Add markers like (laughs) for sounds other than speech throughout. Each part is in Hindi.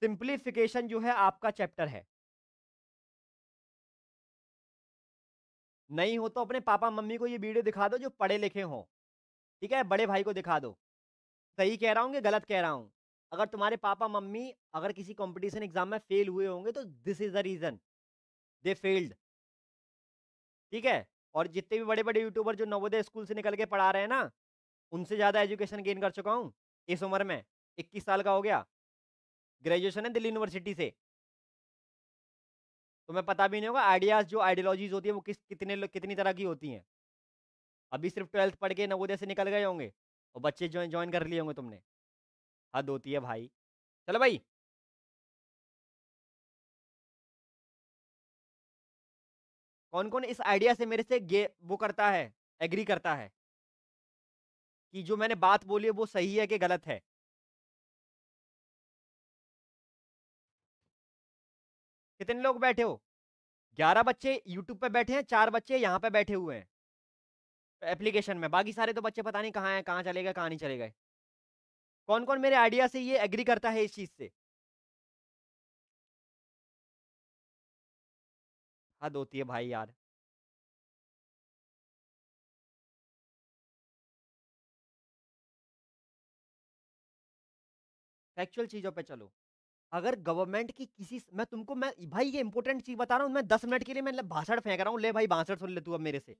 सिंप्लीफिकेशन जो है आपका चैप्टर है नहीं हो तो अपने पापा मम्मी को ये वीडियो दिखा दो जो पढ़े लिखे हों ठीक है बड़े भाई को दिखा दो सही कह रहा हूँ कि गलत कह रहा हूँ अगर तुम्हारे पापा मम्मी अगर किसी कंपटीशन एग्जाम में फेल हुए होंगे तो this is the reason they failed ठीक है और जितने भी बड़े बड़े यूट्यूबर जो नवोदय स्कूल से निकल के पढ़ा रहे हैं ना उनसे ज़्यादा एजुकेशन गेन कर चुका हूँ इस उम्र में इक्कीस साल का हो गया ग्रेजुएशन है दिल्ली यूनिवर्सिटी से तो मैं पता भी नहीं होगा आइडियाज़ जो आइडियोलॉजीज होती है वो किस कितने कितनी तरह की होती हैं अभी सिर्फ ट्वेल्थ पढ़ के नवोदय से निकल गए होंगे और बच्चे ज्वाइन ज्वाइन कर लिए होंगे तुमने हद होती है भाई चलो भाई कौन कौन इस आइडिया से मेरे से गे वो करता है एग्री करता है कि जो मैंने बात बोली है वो सही है कि गलत है कितने लोग बैठे हो ग्यारह बच्चे यूट्यूब पे बैठे हैं चार बच्चे यहाँ पे बैठे हुए हैं एप्लीकेशन में बाकी सारे तो बच्चे पता नहीं कहाँ हैं कहाँ चले गए कहाँ नहीं चले गए कौन कौन मेरे आइडिया से ये एग्री करता है इस चीज़ से हद होती है भाई यार फैक्चुअल चीज़ों पे चलो अगर गवर्नमेंट की किसी मैं तुमको मैं भाई ये इंपॉर्टेंट चीज बता रहा हूँ मैं दस मिनट के लिए मैं भाषण फेंक रहा हूँ ले भाई भाषण सुन ले तू अब मेरे से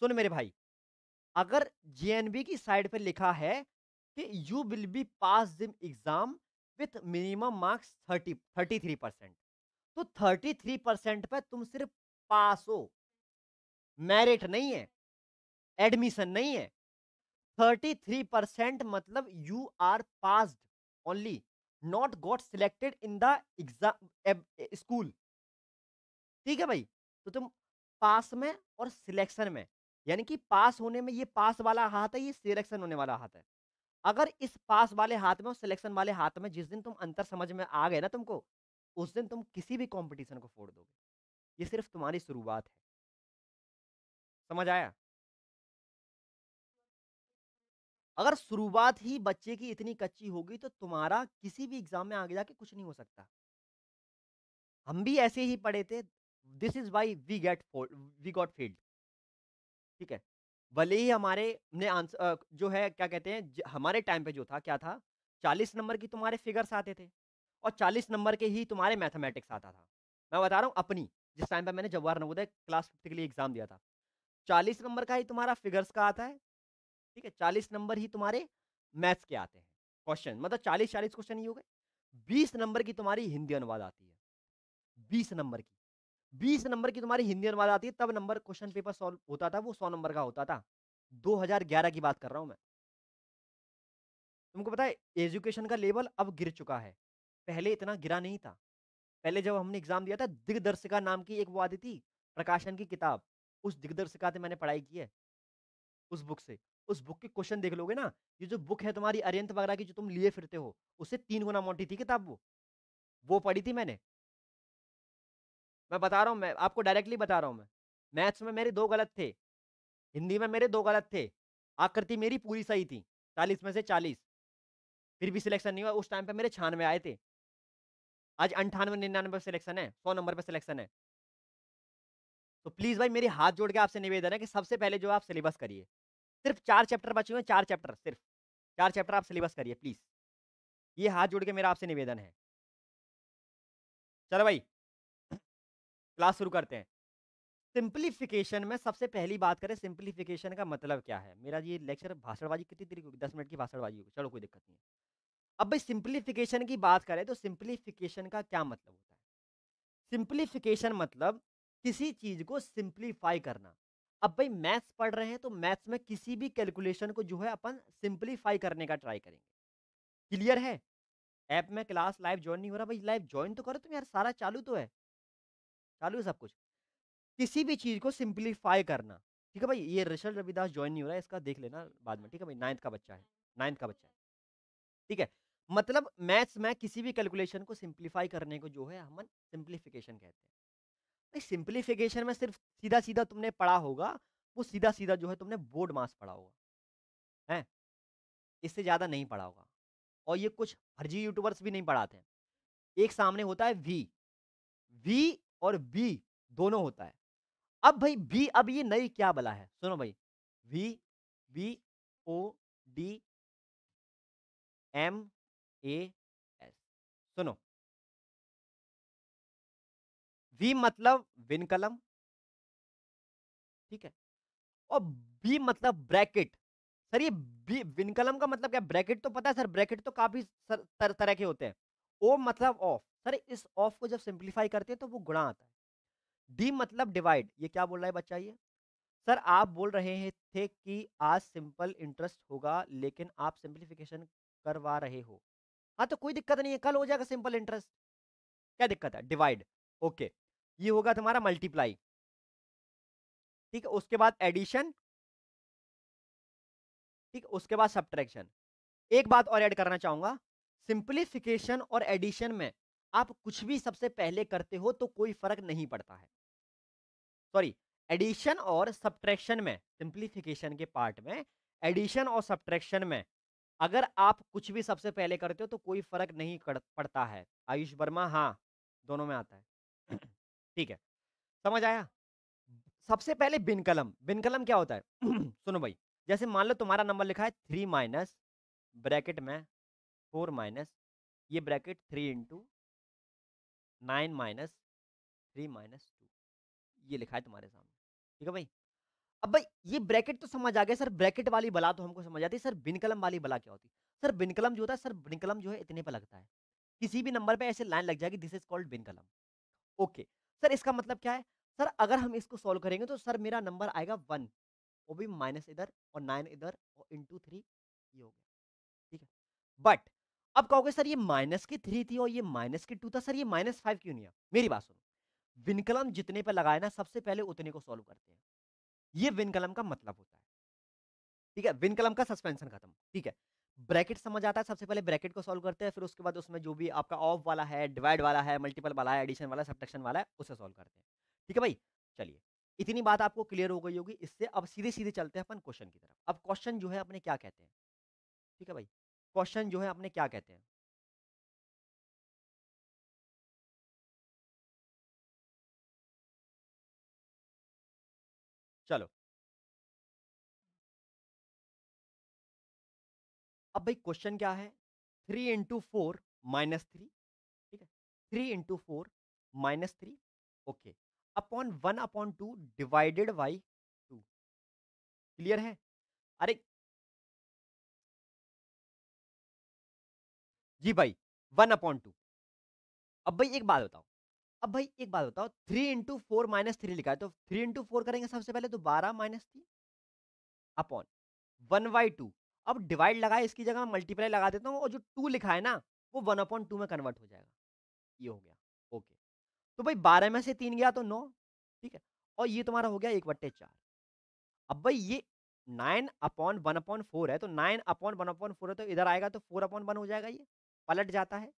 सुन मेरे भाई अगर जे की साइड पर लिखा है कि you will be pass them exam with minimum marks thirty thirty three percent तो थर्टी थ्री परसेंट पर तुम सिर्फ पास हो मैरिट नहीं है एडमिशन नहीं है थर्टी थ्री परसेंट मतलब you are pass only not got selected in the exam school ठीक है भाई तो तुम पास में और सिलेक्शन में यानी कि पास होने में ये पास वाला हाथ है ये सिलेक्शन होने वाला हाथ है अगर इस पास वाले हाथ में और सिलेक्शन वाले हाथ में जिस दिन तुम अंतर समझ में आ गए ना तुमको उस दिन तुम किसी भी कंपटीशन को फोड़ दोगे ये सिर्फ तुम्हारी शुरुआत है समझ आया अगर शुरुआत ही बच्चे की इतनी कच्ची होगी तो तुम्हारा किसी भी एग्जाम में आगे जाके कुछ नहीं हो सकता हम भी ऐसे ही पढ़े थे this is why we get we got failed ठीक है भले ही हमारे ने आंसर जो है क्या कहते हैं हमारे टाइम पे जो था क्या था चालीस नंबर की तुम्हारे फिगर्स आते थे और चालीस नंबर के ही तुम्हारे मैथमेटिक्स आता था मैं बता रहा हूँ अपनी जिस टाइम पर मैंने जवाहर नवोदय क्लास फिफ्थ के लिए एग्जाम दिया था चालीस नंबर का ही तुम्हारा फिगर्स का आता है ठीक है चालीस नंबर ही तुम्हारे मैथ्स के आते हैं क्वेश्चन मतलब चालीस चालीस क्वेश्चन ही हो गए बीस नंबर की तुम्हारी हिंदी अनुवाद आती है बीस नंबर की बीस नंबर की तुम्हारी हिंदी अनुवाद आती है तब नंबर क्वेश्चन पेपर सॉल्व होता था वो सौ नंबर का होता था ग्यारह की बात कर रहा हूँ मैं तुमको पता है एजुकेशन का लेवल अब गिर चुका है पहले इतना गिरा नहीं था पहले जब हमने एग्जाम दिया था दिग्दर्शिका नाम की एक वो आती थी प्रकाशन की किताब उस दिग्दर्शिका से मैंने पढ़ाई की है उस बुक से उस बुक के क्वेश्चन देख लोगे ना ये जो बुक है तुम्हारी अरियंत वगैरह की जो तुम लिए फिरते हो उससे तीन गुना मोटी थी किताब वो वो पढ़ी थी मैंने मैं बता रहा हूँ मैं आपको डायरेक्टली बता रहा हूँ मैं मैथ्स में मेरे दो गलत थे हिंदी में मेरे दो गलत थे आकृति मेरी पूरी सही थी चालीस में से चालीस फिर भी सिलेक्शन नहीं हुआ उस टाइम पे मेरे छानवे आए थे आज अंठानवे निन्यानवे सिलेक्शन है सौ नंबर पर सिलेक्शन है तो प्लीज़ भाई मेरे हाथ जोड़ के आपसे निवेदन है कि सबसे पहले जो आप सिलेबस करिए सिर्फ चार चैप्टर बचे हुए हैं चार चैप्टर सिर्फ चार चैप्टर आप सिलेबस करिए प्लीज़ ये हाथ जोड़ के मेरा आपसे निवेदन है चलो भाई क्लास शुरू करते हैं सिंप्लीफिकेशन में सबसे पहली बात करें सिंप्लीफिकेशन का मतलब क्या है मेरा ये लेक्चर भाषणबाजी कितनी देर होगी दस मिनट की भाषणबाजी होगी चलो कोई दिक्कत नहीं है अब भाई सिंप्लीफिकेशन की बात करें तो सिंप्लीफिकेशन का क्या मतलब होता है सिंप्लीफिकेशन मतलब किसी चीज़ को सिंप्लीफाई करना अब भाई मैथ्स पढ़ रहे हैं तो मैथ्स में किसी भी कैलकुलेशन को जो है अपन सिंप्लीफाई करने का ट्राई करेंगे क्लियर है ऐप में क्लास लाइव ज्वाइन नहीं हो रहा भाई लाइव ज्वाइन तो करो तुम यार सारा चालू तो है चालू है सब कुछ किसी भी चीज़ को सिंप्लीफाई करना ठीक है भाई ये रिशल रविदास ज्वाइन नहीं हो रहा है इसका देख लेना बाद में ठीक है भाई नाइन्थ का बच्चा है नाइन्थ का बच्चा है ठीक है मतलब मैथ्स में किसी भी कैलकुलेशन को सिंप्लीफाई करने को जो है हम सिंप्लीफिकेशन कहते हैं सिंप्लीफिकेशन में सिर्फ सीधा सीधा तुमने पढ़ा होगा वो सीधा सीधा जो है तुमने बोर्ड मास पढ़ा होगा हैं इससे ज़्यादा नहीं पढ़ा होगा और ये कुछ फर्जी यूट्यूबर्स भी नहीं पढ़ाते हैं एक सामने होता है वी वी और बी दोनों होता है अब भाई बी अब ये नई क्या बला है सुनो भाई V B O D M A S सुनो वी मतलब विन कलम ठीक है और बी मतलब ब्रैकेट सर ये बी विन कलम का मतलब क्या ब्रैकेट तो पता है सर ब्रैकेट तो काफी तर, तरह के होते हैं ओ मतलब ऑफ सर इस ऑफ को जब सिंप्लीफाई करते हैं तो वो गुणा आता है डी मतलब डिवाइड ये क्या बोल रहा है बच्चा ये सर आप बोल रहे हैं थे कि आज सिंपल इंटरेस्ट होगा लेकिन आप सिंप्लीफिकेशन करवा रहे हो हाँ तो कोई दिक्कत नहीं है कल हो जाएगा सिंपल इंटरेस्ट क्या दिक्कत है डिवाइड ओके ये होगा तुम्हारा मल्टीप्लाई ठीक है उसके बाद एडिशन ठीक उसके बाद सब्ट्रैक्शन एक बात और ऐड करना चाहूंगा सिंप्लीफिकेशन और एडिशन में आप कुछ भी सबसे पहले करते हो तो कोई फर्क नहीं पड़ता है सॉरी एडिशन और सब्ट्रैक्शन में सिंप्लीफिकेशन के पार्ट में एडिशन और सब्ट्रैक्शन में अगर आप कुछ भी सबसे पहले करते हो तो कोई फर्क नहीं पड़ता है आयुष वर्मा हाँ दोनों में आता है ठीक है समझ आया सबसे पहले बिन कलम बिन कलम क्या होता है (clears throat) सुनो भाई जैसे मान लो तुम्हारा नंबर लिखा है थ्री माइनस ब्रैकेट में फोर माइनस ये bracket three into nine minus three minus two ये लिखा है तुम्हारे सामने ठीक है भाई अब भाई ये ब्रैकेट तो समझ आ गया सर ब्रैकेट वाली बला तो हमको समझ आती है सर बिन कलम वाली बला क्या होती है सर बिन कलम जो होता है सर बिन कलम जो है इतने पर लगता है किसी भी नंबर पर ऐसे लाइन लग जाएगी दिस इज कॉल्ड बिन कलम ओके सर इसका मतलब क्या है सर अगर हम इसको सॉल्व करेंगे तो सर मेरा नंबर आएगा वन वो भी माइनस इधर और नाइन इधर और इंटू थ्री ये हो गया ठीक है बट अब कहोगे सर ये माइनस की थ्री थी और ये माइनस की टू था सर ये माइनस फाइव क्यों नहीं है मेरी बात सुनो विनकलम जितने पर लगाए ना सबसे पहले उतने को सॉल्व करते हैं ये विनकलम का मतलब होता है ठीक है विनकलम का सस्पेंशन खत्म ठीक है ब्रैकेट समझ आता है सबसे पहले ब्रैकेट को सॉल्व करते हैं फिर उसके बाद उसमें जो भी आपका ऑफ वाला है डिवाइड वाला है मल्टीपल वाला है एडिशन वाला सब्ट्रैक्शन वाला है उसे सॉल्व करते हैं ठीक है भाई चलिए इतनी बात आपको क्लियर हो गई होगी इससे अब सीधे सीधे चलते हैं अपन क्वेश्चन की तरफ अब क्वेश्चन जो है अपने क्या कहते हैं ठीक है भाई क्वेश्चन जो है अपने क्या कहते हैं चलो अब भाई क्वेश्चन क्या है three into four minus three ठीक है three into four minus three okay upon one upon two divided by two clear है अरे जी भाई वन अपॉन टू अब भाई एक बात बताओ अब भाई एक बात बताओ three into four minus three लिखा है तो थ्री इंटू फोर करेंगे सबसे पहले तो बारह minus three upon one by two अब डिवाइड लगाए इसकी जगह मल्टीप्लाई लगा देता हूँ और जो टू लिखा है ना वो वन अपॉइंट टू में कन्वर्ट हो जाएगा ये हो गया ओके तो भाई बारह में से तीन गया तो नौ ठीक है और ये तुम्हारा हो गया एक बट्टे चार अब भाई ये nine upon one upon four है तो nine upon one upon four है तो इधर आएगा तो फोर अपॉन वन हो जाएगा ये पलट जाता है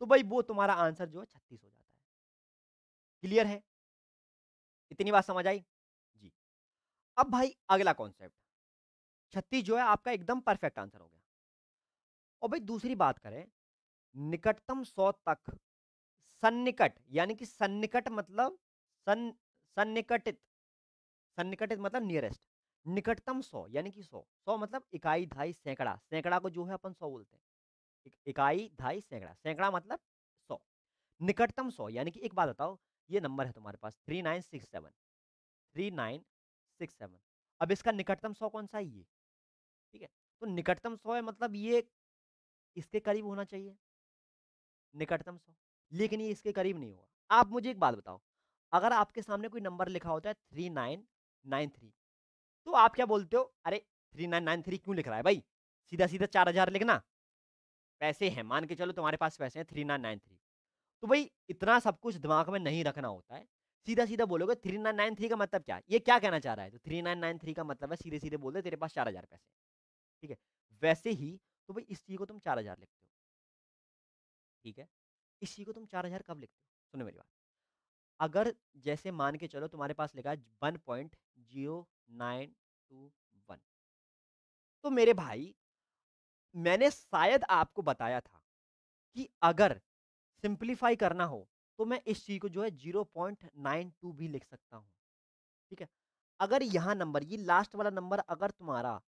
तो भाई वो तुम्हारा आंसर जो है छत्तीस हो जाता है क्लियर है इतनी बात समझ आई जी अब भाई अगला कॉन्सेप्ट छत्तीस जो है आपका एकदम परफेक्ट आंसर हो गया और भाई दूसरी बात करें निकटतम सौ तक सन्निकट यानी कि सन्निकट मतलब सन सन्निकटित सन्निकटित मतलब नियरेस्ट निकटतम सौ यानी कि सौ सौ मतलब इकाई ढाई सैकड़ा सैकड़ा को जो है अपन सौ बोलते हैं इकाई ढाई सैकड़ा सैकड़ा मतलब सौ निकटतम सौ यानी कि एक बात बताओ ये नंबर है तुम्हारे पास three nine six seven three nine six seven अब इसका निकटतम सौ कौन सा है ये ठीक है तो निकटतम सौ है मतलब ये इसके करीब होना चाहिए निकटतम सौ लेकिन ये इसके करीब नहीं होगा आप मुझे एक बात बताओ अगर आपके सामने कोई नंबर लिखा होता है थ्री नाइन नाइन थ्री तो आप क्या बोलते हो अरे थ्री नाइन नाइन थ्री क्यों लिख रहा है भाई सीधा सीधा चार हजार लिखना पैसे हैं मान के चलो तुम्हारे पास पैसे हैं थ्री नाइन नाइन थ्री तो भाई इतना सब कुछ दिमाग में नहीं रखना होता है सीधा सीधा बोलोगे थ्री नाइन नाइन थ्री का मतलब क्या ये क्या कहना चाह रहा है तो थ्री नाइन नाइन थ्री का मतलब है सीधे सीधे बोल दे तेरे पास चार हजार पैसे ठीक है वैसे ही तो भाई इस चीज़ को तुम चार हज़ार लिखते हो ठीक है इस चीज़ को तुम चार हज़ार कब लिखते हो सुनो मेरी बात अगर जैसे मान के चलो तुम्हारे पास लिखा है one point zero nine two one तो मेरे भाई मैंने शायद आपको बताया था कि अगर सिंप्लीफाई करना हो तो मैं इस चीज़ को जो है जीरो पॉइंट नाइन टू भी लिख सकता हूँ ठीक है अगर यहाँ नंबर ये लास्ट वाला नंबर अगर तुम्हारा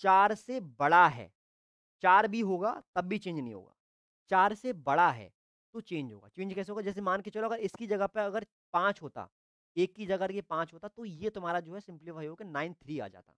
चार से बड़ा है चार भी होगा तब भी चेंज नहीं होगा चार से बड़ा है तो चेंज होगा चेंज कैसे होगा जैसे मान के चलो अगर इसकी जगह पर अगर पाँच होता एक की जगह ये पाँच होता तो ये तुम्हारा जो है सिंप्लीफाई होकर नाइन थ्री आ जाता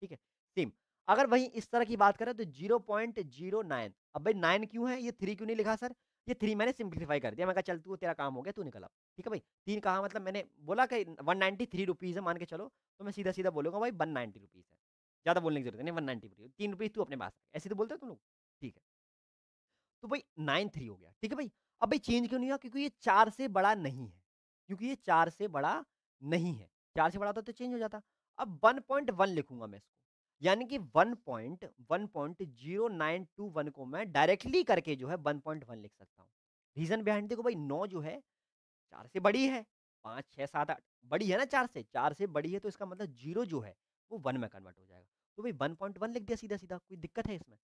ठीक है सेम अगर वही इस तरह की बात करें तो जीरो पॉइंट जीरो नाइन अब भाई नाइन क्यों है ये थ्री क्यों नहीं लिखा सर ये थ्री मैंने सिंप्लीफाई कर दिया मैं कहा चल तू तेरा काम हो गया तू निकल अब ठीक है भाई तीन कहा मतलब मैंने बोला कि वन नाइन्टी थ्री रुपीज़ है मान के चलो तो मैं सीधा सीधा बोलूँगा भाई वन नाइन्टी रुपीज़ है ज़्यादा बोलने की जरूरत नहीं वन नाइनटी रुपीज़ तीन रुपये तू अपने पास ऐसे तो बोलते हो तुम लोग ठीक है तो भाई नाइन थ्री हो गया ठीक है भाई अब भाई चेंज क्यों नहीं हुआ क्योंकि ये चार से बड़ा नहीं है क्योंकि ये चार से बड़ा नहीं है चार से बड़ा होता तो चेंज हो जाता अब वन पॉइंट वन लिखूंगा मैं इसको यानी कि one point one point zero nine two one को मैं डायरेक्टली करके जो है वन पॉइंट वन लिख सकता हूँ रीजन बिहाइंड देखो भाई नौ जो है चार से बड़ी है पाँच छः सात आठ बड़ी है ना चार से चार से बड़ी है तो इसका मतलब जीरो जो है वो वन में कन्वर्ट हो जाएगा तो भाई वन पॉइंट वन लिख दिया सीधा सीधा कोई दिक्कत है इसमें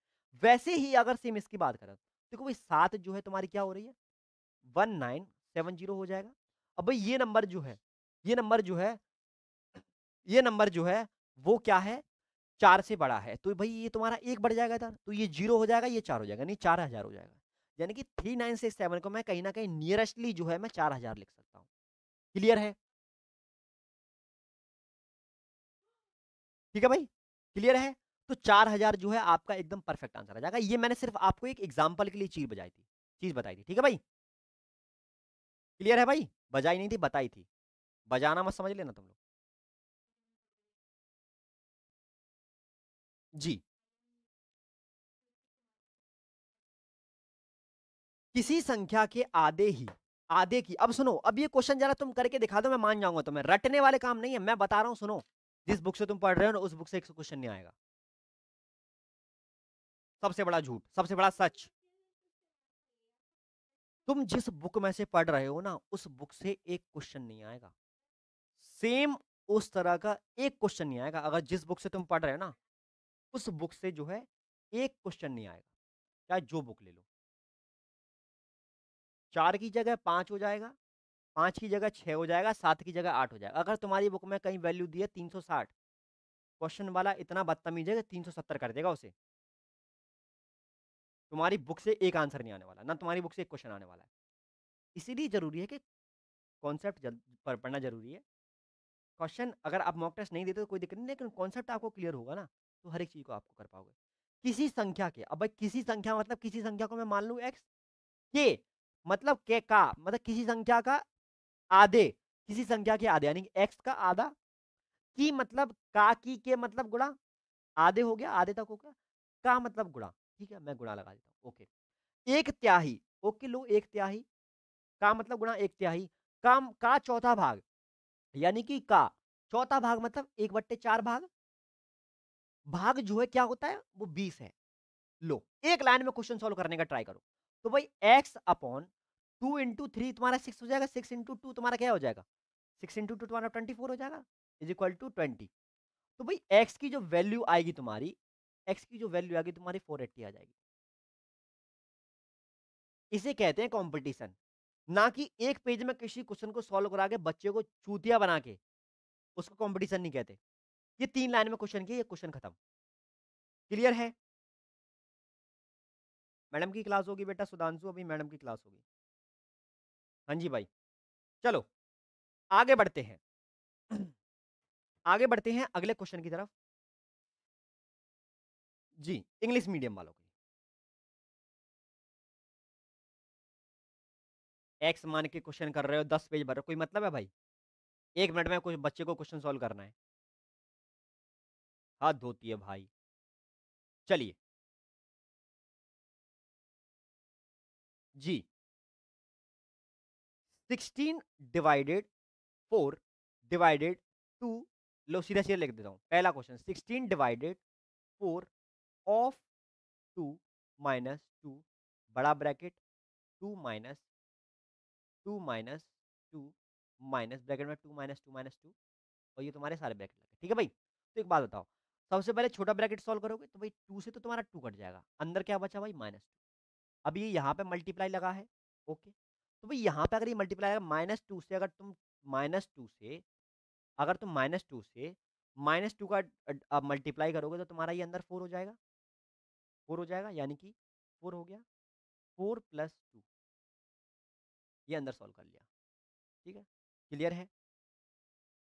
वैसे ही अगर सेम इसकी बात करें देखो भाई सात जो है तुम्हारी क्या हो रही है वन नाइन सेवन जीरो हो जाएगा अब भाई ये नंबर जो है ये नंबर जो है ये नंबर जो है वो क्या है चार से बड़ा है तो भाई ये तुम्हारा एक बढ़ जाएगा था तो ये जीरो हो जाएगा ये चार हो जाएगा नहीं चार हज़ार हो जाएगा यानी कि थ्री नाइन सिक्स सेवन को मैं कहीं ना कहीं नियरेस्टली जो है मैं चार हज़ार लिख सकता हूँ क्लियर है ठीक है भाई क्लियर है तो चार हजार जो है आपका एकदम परफेक्ट आंसर आ जाएगा ये मैंने सिर्फ आपको एक एग्जाम्पल के लिए चीज बजाई थी चीज बताई थी ठीक है भाई क्लियर है भाई बजाई नहीं थी बताई थी बजाना मत समझ लेना तुम लोग जी किसी संख्या के आधे ही आधे की अब सुनो अब ये क्वेश्चन जरा तुम करके दिखा दो मैं मान जाऊंगा तुम्हें रटने वाले काम नहीं है मैं बता रहा हूं सुनो जिस बुक से तुम पढ़ रहे हो ना उस बुक से एक क्वेश्चन नहीं आएगा सबसे बड़ा झूठ सबसे बड़ा सच तुम जिस बुक में से पढ़ रहे हो ना उस बुक से एक क्वेश्चन नहीं आएगा सेम उस तरह का एक क्वेश्चन नहीं आएगा अगर जिस बुक से तुम पढ़ रहे हो ना उस बुक से जो है एक क्वेश्चन नहीं आएगा चाहे जो बुक ले लो चार की जगह पांच हो जाएगा पाँच की जगह छः हो जाएगा सात की जगह आठ हो जाएगा अगर तुम्हारी बुक में कहीं वैल्यू दी है तीन सौ साठ क्वेश्चन वाला इतना बदतमीज है कि तीन सौ सत्तर कर देगा उसे तुम्हारी बुक से एक आंसर नहीं आने वाला ना तुम्हारी बुक से एक क्वेश्चन आने वाला है इसीलिए ज़रूरी है कि कॉन्सेप्ट पर पढ़ना ज़रूरी है क्वेश्चन अगर आप मॉक टेस्ट नहीं देते तो कोई दिक्कत नहीं लेकिन कॉन्सेप्ट आपको क्लियर होगा ना तो हर एक चीज़ को आपको कर पाओगे किसी संख्या के अब भाई किसी संख्या मतलब किसी संख्या को मैं मान लूँ एक्स के मतलब के का मतलब किसी संख्या का आधे किसी संख्या के आधे यानी एक्स का आधा की मतलब का की के मतलब गुणा आधे हो गया आधे तक हो गया का मतलब गुणा ठीक है मैं गुणा लगा देता हूँ ओके एक त्याही ओके लो एक त्याही का मतलब गुणा एक त्याही काम का चौथा भाग यानी कि का चौथा भाग मतलब एक बट्टे चार भाग भाग जो है क्या होता है वो बीस है लो एक लाइन में क्वेश्चन सॉल्व करने का ट्राई करो तो भाई x upon two into three तुम्हारा सिक्स हो जाएगा सिक्स इंटू टू तुम्हारा क्या हो जाएगा सिक्स इंटू टू तुम्हारा ट्वेंटी फोर हो जाएगा इज इक्वल टू ट्वेंटी तो भाई एक्स की जो वैल्यू आएगी तुम्हारी एक्स की जो वैल्यू आएगी तुम्हारी फोर एट्टी आ जाएगी इसे कहते हैं कॉम्पिटिशन ना कि एक पेज में किसी क्वेश्चन को सॉल्व करा के बच्चे को चूतिया बना के उसको कॉम्पिटिशन नहीं कहते ये तीन लाइन में क्वेश्चन किया ये क्वेश्चन खत्म क्लियर है मैडम की क्लास होगी बेटा सुधांशु अभी मैडम की क्लास होगी हाँ जी भाई चलो आगे बढ़ते हैं आगे बढ़ते हैं अगले क्वेश्चन की तरफ जी इंग्लिश मीडियम वालों की एक्स मान के क्वेश्चन कर रहे हो दस पेज भर रहे हो कोई मतलब है भाई एक मिनट में कुछ बच्चे को क्वेश्चन सॉल्व करना है हाथ धोती है भाई चलिए जी sixteen divided four divided two लो सीधा सीधा लिख देता हूँ पहला question sixteen divided four of two minus two बड़ा bracket two minus two minus two minus bracket में two minus two minus two और ये तुम्हारे सारे ब्रैकेट लगे ठीक है भाई तो एक बात बताओ सबसे पहले छोटा ब्रैकेट सॉल्व करोगे तो भाई टू से तो तुम्हारा टू कट जाएगा अंदर क्या बचा भाई माइनस टू अभी यहाँ पे मल्टीप्लाई लगा है ओके तो भाई यहाँ पे अगर ये मल्टीप्लाई आएगा माइनस टू से अगर तुम माइनस टू से अगर तुम माइनस टू से माइनस टू का मल्टीप्लाई करोगे तो तुम्हारा ये अंदर फोर हो जाएगा फोर हो जाएगा यानी कि फोर हो गया फोर प्लस टू ये अंदर सॉल्व कर लिया ठीक है क्लियर है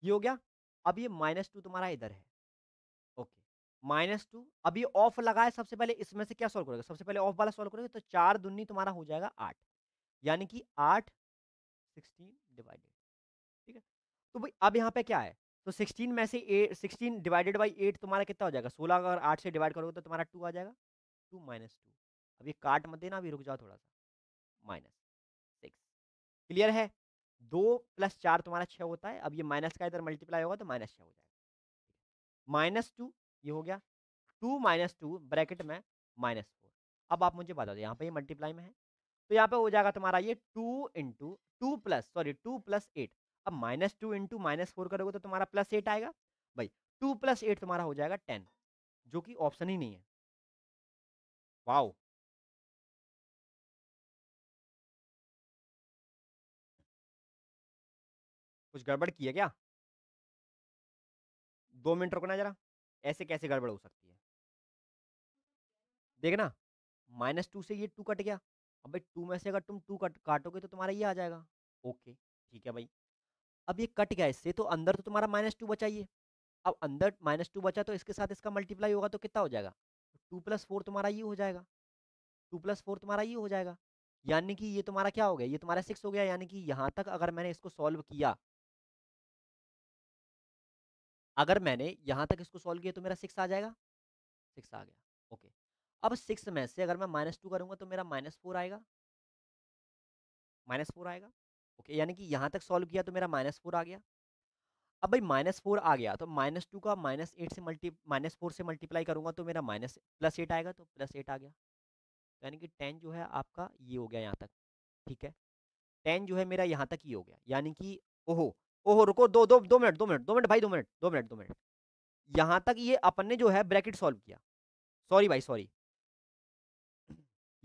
ये हो गया अब ये माइनस टू तुम्हारा इधर है ओके माइनस टू अभी ऑफ लगाए सबसे पहले इसमें से क्या सॉल्व करोगे सबसे पहले ऑफ वाला सॉल्व करोगे तो चार दुनी तुम्हारा हो जाएगा आठ यानी कि आठ सिक्सटीन डिवाइडेड ठीक है तो भाई अब यहाँ पे क्या है तो सिक्सटीन में से eight sixteen divided by eight तुम्हारा कितना हो जाएगा सोलह अगर आठ से डिवाइड करोगे तो तुम्हारा टू आ जाएगा टू माइनस टू अभी काट मत देना अभी रुक जाओ थोड़ा सा माइनस सिक्स क्लियर है दो प्लस चार तुम्हारा छः होता है अब ये माइनस का इधर मल्टीप्लाई होगा तो माइनस छः हो जाएगा माइनस टू ये हो गया टू माइनस टू ब्रैकेट में माइनस फोर अब आप मुझे बता दो यहाँ पे ये मल्टीप्लाई में है तो यहाँ पे हो जाएगा तुम्हारा ये two into two plus sorry two plus eight अब minus two into minus four करोगे तो तुम्हारा प्लस एट आएगा भाई टू प्लस एट तुम्हारा हो जाएगा टेन जो कि ऑप्शन ही नहीं है वाओ कुछ गड़बड़ की है क्या दो मिनट रुकना जरा ऐसे कैसे गड़बड़ हो सकती है देखना माइनस टू से ये टू कट गया अब भाई टू में से अगर तुम टू कट काटोगे तो तुम्हारा ये आ जाएगा ओके ठीक है भाई अब ये कट गया इससे तो अंदर तो तुम्हारा माइनस टू बचाइए अब अंदर माइनस टू बचा तो इसके साथ इसका मल्टीप्लाई होगा तो कितना हो जाएगा टू प्लस फोर तुम्हारा ये हो जाएगा टू प्लस फोर तुम्हारा ये हो जाएगा यानी कि ये तुम्हारा क्या हो गया ये तुम्हारा सिक्स हो गया यानी कि यहाँ तक अगर मैंने इसको सॉल्व किया अगर मैंने यहाँ तक इसको सॉल्व किया तो मेरा सिक्स आ जाएगा सिक्स आ गया अब सिक्स में से अगर मैं माइनस टू करूँगा तो मेरा माइनस फोर आएगा माइनस फोर आएगा ओके यानी कि यहाँ तक सॉल्व किया तो मेरा माइनस फोर आ गया अब भाई माइनस फोर आ गया तो माइनस टू का माइनस एट से मल्टी माइनस फोर से मल्टीप्लाई करूँगा तो मेरा माइनस प्लस एट आएगा तो प्लस एट आ गया यानी कि टेन जो है आपका ये हो गया यहाँ तक ठीक है टेन जो है मेरा यहाँ तक ये हो गया यानी कि ओहो ओहो रुको दो दो दो मिनट दो मिनट दो मिनट भाई दो मिनट दो मिनट दो मिनट यहाँ तक ये अपन ने जो है ब्रैकेट सॉल्व किया सॉरी भाई सॉरी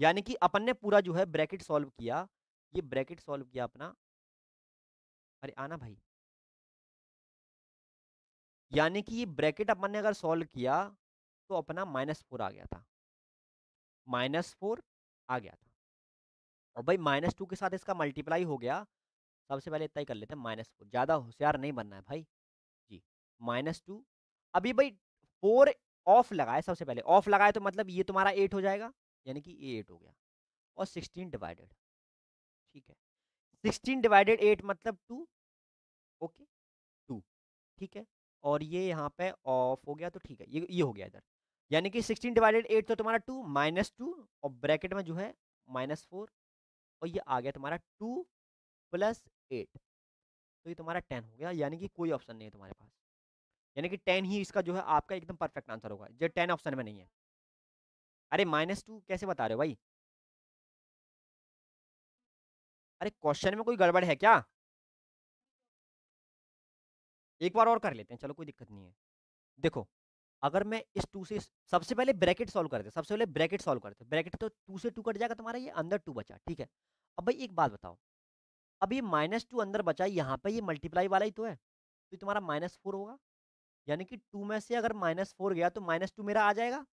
यानी कि अपन ने पूरा जो है ब्रैकेट सॉल्व किया ये ब्रैकेट सॉल्व किया अपना अरे आना भाई यानी कि ये ब्रैकेट अपन ने अगर सॉल्व किया तो अपना माइनस फोर आ गया था माइनस फोर आ गया था और भाई माइनस टू के साथ इसका मल्टीप्लाई हो गया सबसे पहले इतना ही कर लेते हैं माइनस फोर ज़्यादा होशियार नहीं बनना है भाई जी माइनस टू अभी भाई फोर ऑफ लगाए सबसे पहले ऑफ लगाए तो मतलब ये तुम्हारा एट हो जाएगा यानी कि ए एट हो गया और सिक्सटीन डिवाइडेड ठीक है सिक्सटीन डिवाइडेड एट मतलब टू ओके टू ठीक है और ये यहाँ पे ऑफ हो गया तो ठीक है ये ये हो गया इधर यानी कि सिक्सटीन डिवाइडेड एट तो तुम्हारा टू माइनस टू और ब्रैकेट में जो है माइनस फोर और ये आ गया तुम्हारा टू प्लस एट तो ये तुम्हारा टेन हो गया यानी कि कोई ऑप्शन नहीं है तुम्हारे पास यानी कि टेन ही इसका जो है आपका एकदम परफेक्ट आंसर होगा जो टेन ऑप्शन में नहीं है अरे माइनस टू कैसे बता रहे हो भाई अरे क्वेश्चन में कोई गड़बड़ है क्या एक बार और कर लेते हैं चलो कोई दिक्कत नहीं है देखो अगर मैं इस टू से सबसे पहले ब्रैकेट सॉल्व करते हैं सबसे पहले ब्रैकेट सॉल्व करते हैं ब्रैकेट तो टू से टू कट जाएगा तुम्हारा ये अंदर टू बचा ठीक है अब भाई एक बात बताओ अब ये माइनस टू अंदर बचा यहाँ पे ये मल्टीप्लाई वाला ही तो है तो तुम्हारा माइनस फोर होगा यानी कि टू में से अगर माइनस फोर गया तो माइनस टू मेरा आ जाएगा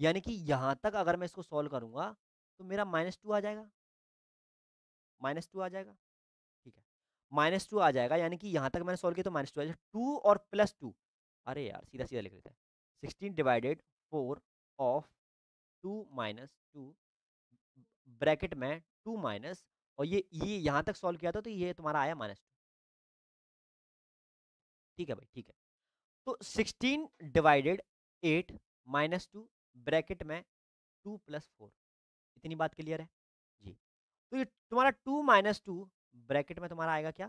यानी कि यहाँ तक अगर मैं इसको सॉल्व करूँगा तो मेरा माइनस टू आ जाएगा माइनस टू आ जाएगा ठीक है माइनस टू आ जाएगा यानी कि यहाँ तक मैंने सॉल्व किया तो माइनस टू आ जाएगा टू और प्लस टू अरे यार सीधा सीधा लिख लेते हैं sixteen divided four of two minus two bracket में टू माइनस और ये ये यहाँ तक सॉल्व किया था तो ये तुम्हारा आया माइनस टू ठीक है भाई ठीक है तो sixteen divided eight minus two bracket में टू प्लस फोर इतनी बात क्लियर है जी तो ये तुम्हारा टू माइनस टू ब्रैकेट में तुम्हारा आएगा क्या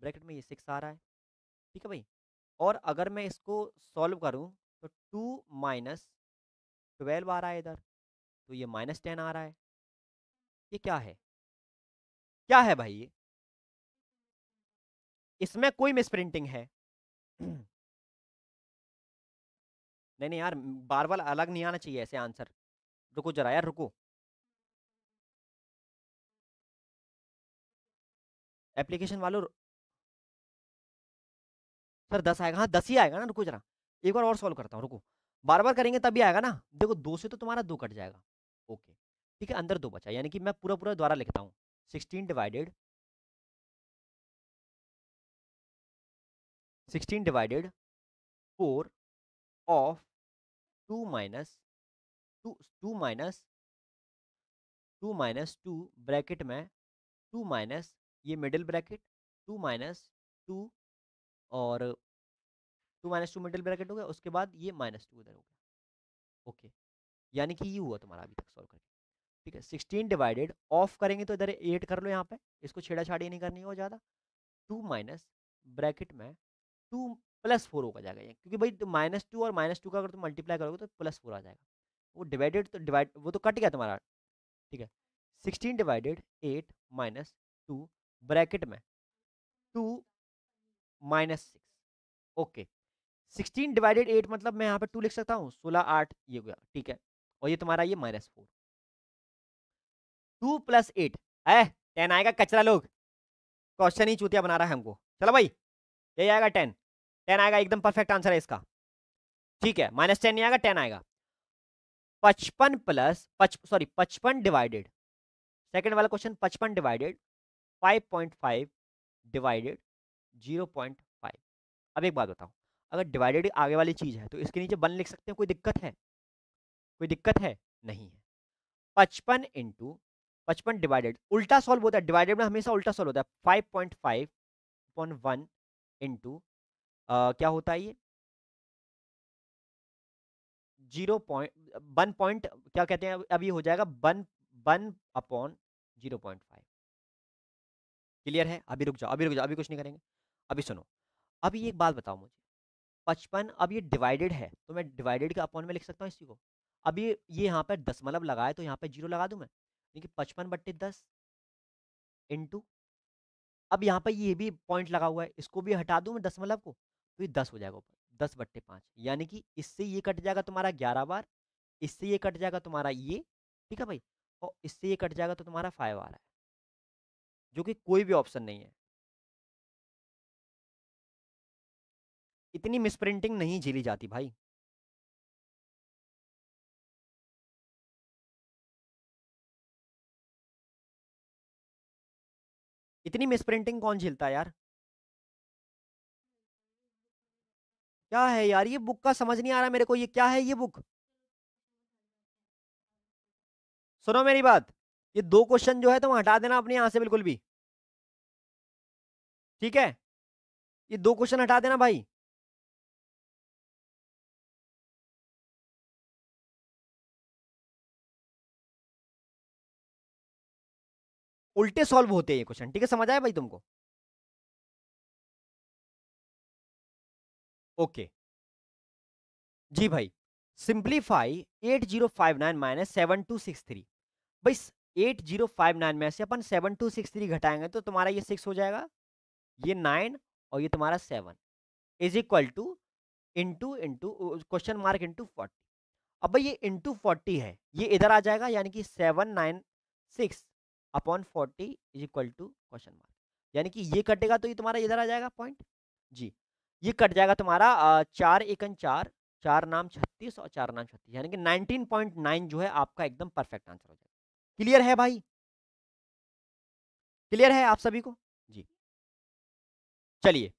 ब्रैकेट में ये सिक्स आ रहा है ठीक है भाई और अगर मैं इसको सॉल्व करूँ तो टू माइनस ट्वेल्व आ रहा है इधर तो ये माइनस टेन आ रहा है ये क्या है क्या है भाई ये इसमें कोई मिसप्रिंटिंग है (clears throat) नहीं नहीं यार बार बार अलग नहीं आना चाहिए ऐसे आंसर रुको जरा यार रुको एप्लीकेशन वालों सर दस आएगा हाँ दस ही आएगा ना रुको जरा एक बार और सॉल्व करता हूँ रुको बार बार करेंगे तभी आएगा ना देखो दो से तो तुम्हारा दो कट जाएगा ओके ठीक है अंदर दो बचा यानी कि मैं पूरा पूरा द्वारा लिखता हूँ sixteen divided sixteen divided four of 2 minus two two minus two minus two bracket में टू माइनस ये middle bracket two minus two और two minus two middle bracket हो गया उसके बाद ये माइनस टू उधर हो गया ओके यानी कि ये हुआ तुम्हारा अभी तक सॉल्व करके ठीक है सिक्सटीन डिवाइडेड ऑफ करेंगे तो इधर एट कर लो यहाँ पे इसको छेड़ा छाड़ी नहीं करनी हो ज़्यादा टू माइनस ब्रैकेट में टू प्लस फोर होगा जाएगा ये क्योंकि भाई तो माइनस टू और माइनस टू का अगर तुम तो मल्टीप्लाई करोगे तो प्लस फोर आ जाएगा वो डिवाइडेड तो डिवाइड वो तो कट गया तुम्हारा ठीक है sixteen divided eight minus two bracket में two minus six okay sixteen divided eight मतलब मैं यहाँ पर टू लिख सकता हूँ सोलह आठ ये गया ठीक है और ये तुम्हारा ये minus four two plus eight है टेन आएगा कचरा लोग क्वेश्चन ही चूतिया बना रहा है हमको चलो भाई यही आएगा टेन टेन आएगा एकदम परफेक्ट आंसर है इसका ठीक है माइनस टेन नहीं आएगा टेन आएगा पचपन प्लस पच सॉरी पचपन डिवाइडेड सेकेंड वाला क्वेश्चन पचपन divided five point five divided zero point five अब एक बात बताओ अगर डिवाइडेड आगे वाली चीज़ है तो इसके नीचे वन लिख सकते हैं कोई दिक्कत है कोई दिक्कत है नहीं है पचपन इंटू पचपन डिवाइडेड उल्टा सॉल्व होता है डिवाइडेड में हमेशा उल्टा सॉल्व होता है five point five upon one into आ, क्या होता है ये जीरो पॉइंट वन पॉइंट क्या कहते हैं अभी हो जाएगा one one upon zero point five clear है अभी रुक जाओ अभी रुक जाओ अभी कुछ नहीं करेंगे अभी सुनो अभी एक बात बताओ मुझे पचपन अब ये डिवाइडेड है तो मैं डिवाइडेड के अपॉन में लिख सकता हूँ इसी को अभी ये यहाँ पर दस मतलब लगाए तो यहाँ पर जीरो लगा दूँ मैं देखिए पचपन बट्टे दस इंटू अब यहाँ पर ये भी पॉइंट लगा हुआ है इसको भी हटा दूँ मैं दस मतलब को तो ये दस हो जाएगा ऊपर दस बट्टे पाँच यानी कि इससे ये कट जाएगा तुम्हारा ग्यारह बार इससे ये कट जाएगा तुम्हारा ये ठीक है भाई और इससे ये कट जाएगा तो तुम्हारा फाइव आ रहा है जो कि कोई भी ऑप्शन नहीं है इतनी मिसप्रिंटिंग नहीं झेली जाती भाई इतनी मिसप्रिंटिंग कौन झेलता है यार क्या है यार ये बुक का समझ नहीं आ रहा मेरे को ये क्या है ये बुक सुनो मेरी बात ये दो क्वेश्चन जो है तुम तो हटा देना अपने यहां से बिल्कुल भी ठीक है ये दो क्वेश्चन हटा देना भाई उल्टे सॉल्व होते हैं ये क्वेश्चन ठीक है समझ आया भाई तुमको ओके जी भाई simplify 8059 minus seven two six three भाई एट जीरो फाइव नाइन में से अपन सेवन टू सिक्स थ्री घटाएंगे तो तुम्हारा ये सिक्स हो जाएगा ये नाइन और ये तुम्हारा seven is equal to into into question mark into forty अब भाई ये इंटू फोर्टी है ये इधर आ जाएगा यानी कि seven nine six upon forty is equal to question mark यानी कि ये कटेगा तो ये तुम्हारा इधर आ जाएगा पॉइंट जी ये कट जाएगा तुम्हारा चार एकन चार चार नाम छत्तीस और चार नाम छत्तीस यानी कि नाइनटीन पॉइंट नाइन जो है आपका एकदम परफेक्ट आंसर हो जाएगा क्लियर है भाई क्लियर है आप सभी को जी चलिए